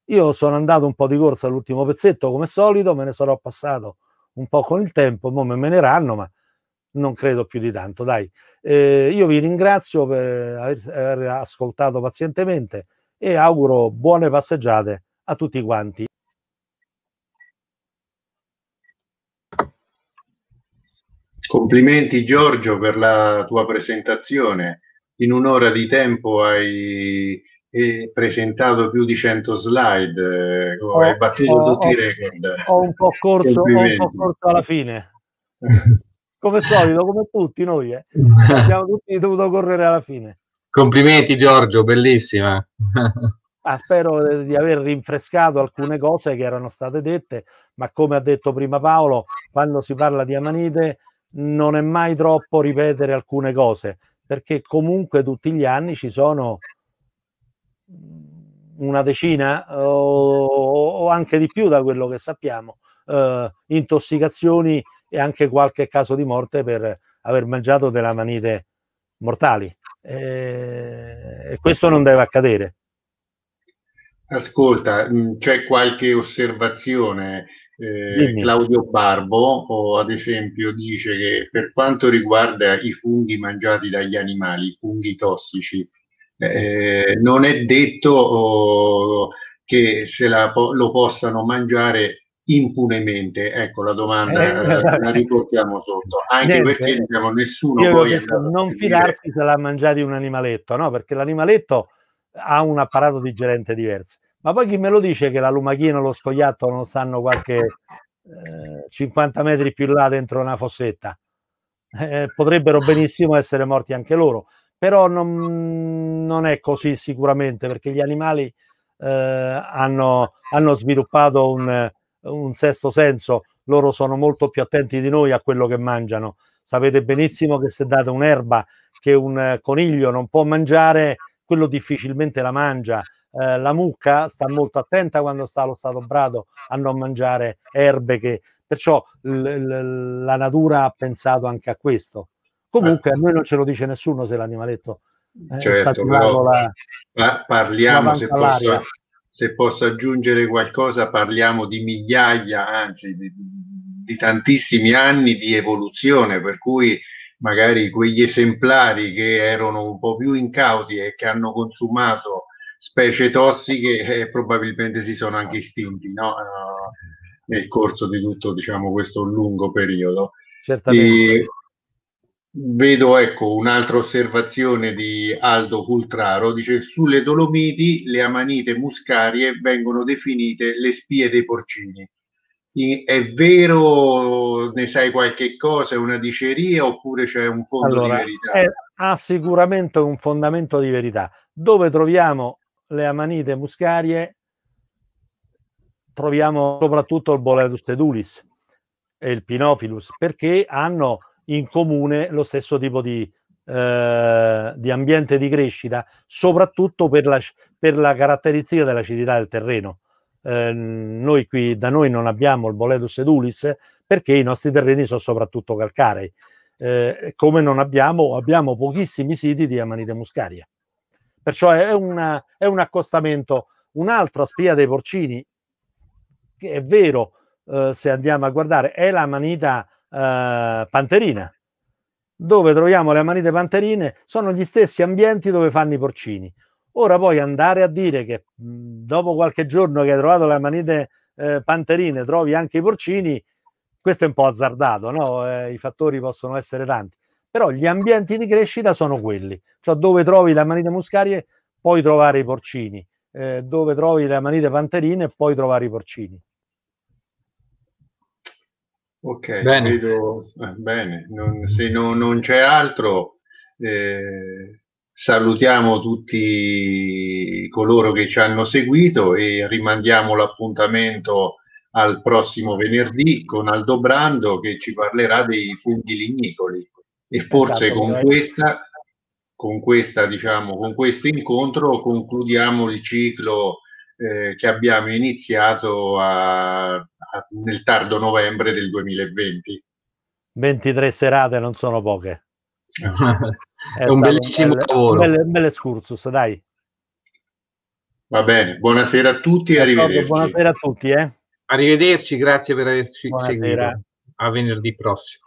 Io sono andato un po' di corsa all'ultimo pezzetto come solito, me ne sarò passato un po' con il tempo, mo me ne ranno, ma non credo più di tanto. Dai, eh, io vi ringrazio per aver ascoltato pazientemente e auguro buone passeggiate a tutti quanti. Complimenti Giorgio per la tua presentazione. In un'ora di tempo hai e presentato più di 100 slide, eh, oh, hai battuto oh, tutti oh, i record. Ho un, po corso, ho un po' corso alla fine. come solito, come tutti noi, eh. abbiamo tutti dovuto correre alla fine. Complimenti Giorgio, bellissima. ah, spero eh, di aver rinfrescato alcune cose che erano state dette, ma come ha detto prima Paolo, quando si parla di Amanite non è mai troppo ripetere alcune cose, perché comunque tutti gli anni ci sono una decina o, o, anche di più da quello che sappiamo, eh, intossicazioni e anche qualche caso di morte per aver mangiato delle manite mortali. Eh, e questo non deve accadere. Ascolta, mm, c'è qualche osservazione. Eh, Claudio Barbo, ad esempio, dice che per quanto riguarda i funghi mangiati dagli animali, i funghi tossici, eh, non è detto oh, che se la, lo possano mangiare impunemente. Ecco la domanda, eh, eh *laughs* la riportiamo sotto. Anche niente, perché diciamo, nessuno poi non fidarsi se l'ha mangiato un animaletto, no? Perché l'animaletto ha un apparato digerente diverso. Ma poi chi me lo dice che la lumachina o lo scoiattolo non stanno qualche eh, 50 metri più là dentro una fossetta? Eh, potrebbero benissimo essere morti anche loro però non, non è così sicuramente perché gli animali eh, hanno, hanno, sviluppato un, un sesto senso, loro sono molto più attenti di noi a quello che mangiano. Sapete benissimo che se date un'erba che un coniglio non può mangiare, quello difficilmente la mangia. Eh, la mucca sta molto attenta quando sta allo stato brado a non mangiare erbe che... Perciò l- l- la natura ha pensato anche a questo. Comunque eh. a noi non ce lo dice nessuno se l'animaletto eh, certo, però, la, pa- parliamo se, posso, se posso, aggiungere qualcosa, parliamo di migliaia, anzi di, di tantissimi anni di evoluzione, per cui magari quegli esemplari che erano un po' più incauti e che hanno consumato specie tossiche eh, probabilmente si sono anche estinti no? uh, nel corso di tutto diciamo, questo lungo periodo. Certamente. E, Vedo ecco un'altra osservazione di Aldo Cultraro, dice sulle Dolomiti le amanite muscarie vengono definite le spie dei porcini. È vero, ne sai qualche cosa, è una diceria oppure c'è un fondo allora, di verità? È, ha sicuramente un fondamento di verità. Dove troviamo le amanite muscarie? Troviamo soprattutto il Boletus tedulis e il pinophilus perché hanno in comune lo stesso tipo di, eh, di ambiente di crescita, soprattutto per la, per la caratteristica dell'acidità del terreno. Eh, noi qui da noi non abbiamo il Boletus edulis perché i nostri terreni sono soprattutto calcarei. Eh, come non abbiamo, abbiamo pochissimi siti di amanite muscaria. Perciò è, una, è un accostamento. Un'altra spia dei porcini, che è vero, eh, se andiamo a guardare, è la manita eh, Panterina, dove troviamo le ammanite panterine, sono gli stessi ambienti dove fanno i porcini. Ora poi andare a dire che dopo qualche giorno che hai trovato le ammanite eh, panterine trovi anche i porcini, questo è un po' azzardato, no? eh, i fattori possono essere tanti, però gli ambienti di crescita sono quelli, cioè dove trovi le ammanite muscarie puoi trovare i porcini, eh, dove trovi le ammanite panterine puoi trovare i porcini. Ok, bene. Vedo, eh, bene. Non, se no, non c'è altro, eh, salutiamo tutti coloro che ci hanno seguito e rimandiamo l'appuntamento al prossimo venerdì con Aldo Brando che ci parlerà dei funghi lignicoli e esatto, forse esatto, con questa, con questa, diciamo, con questo incontro concludiamo il ciclo eh, che abbiamo iniziato a, a, nel tardo novembre del 2020. 23 serate non sono poche. *laughs* È, È un bellissimo un bel, lavoro. Un bel, un bel excursus, dai. Va bene, buonasera a tutti e arrivederci. Buonasera a tutti. Eh? Arrivederci, grazie per averci buonasera. seguito. A venerdì prossimo.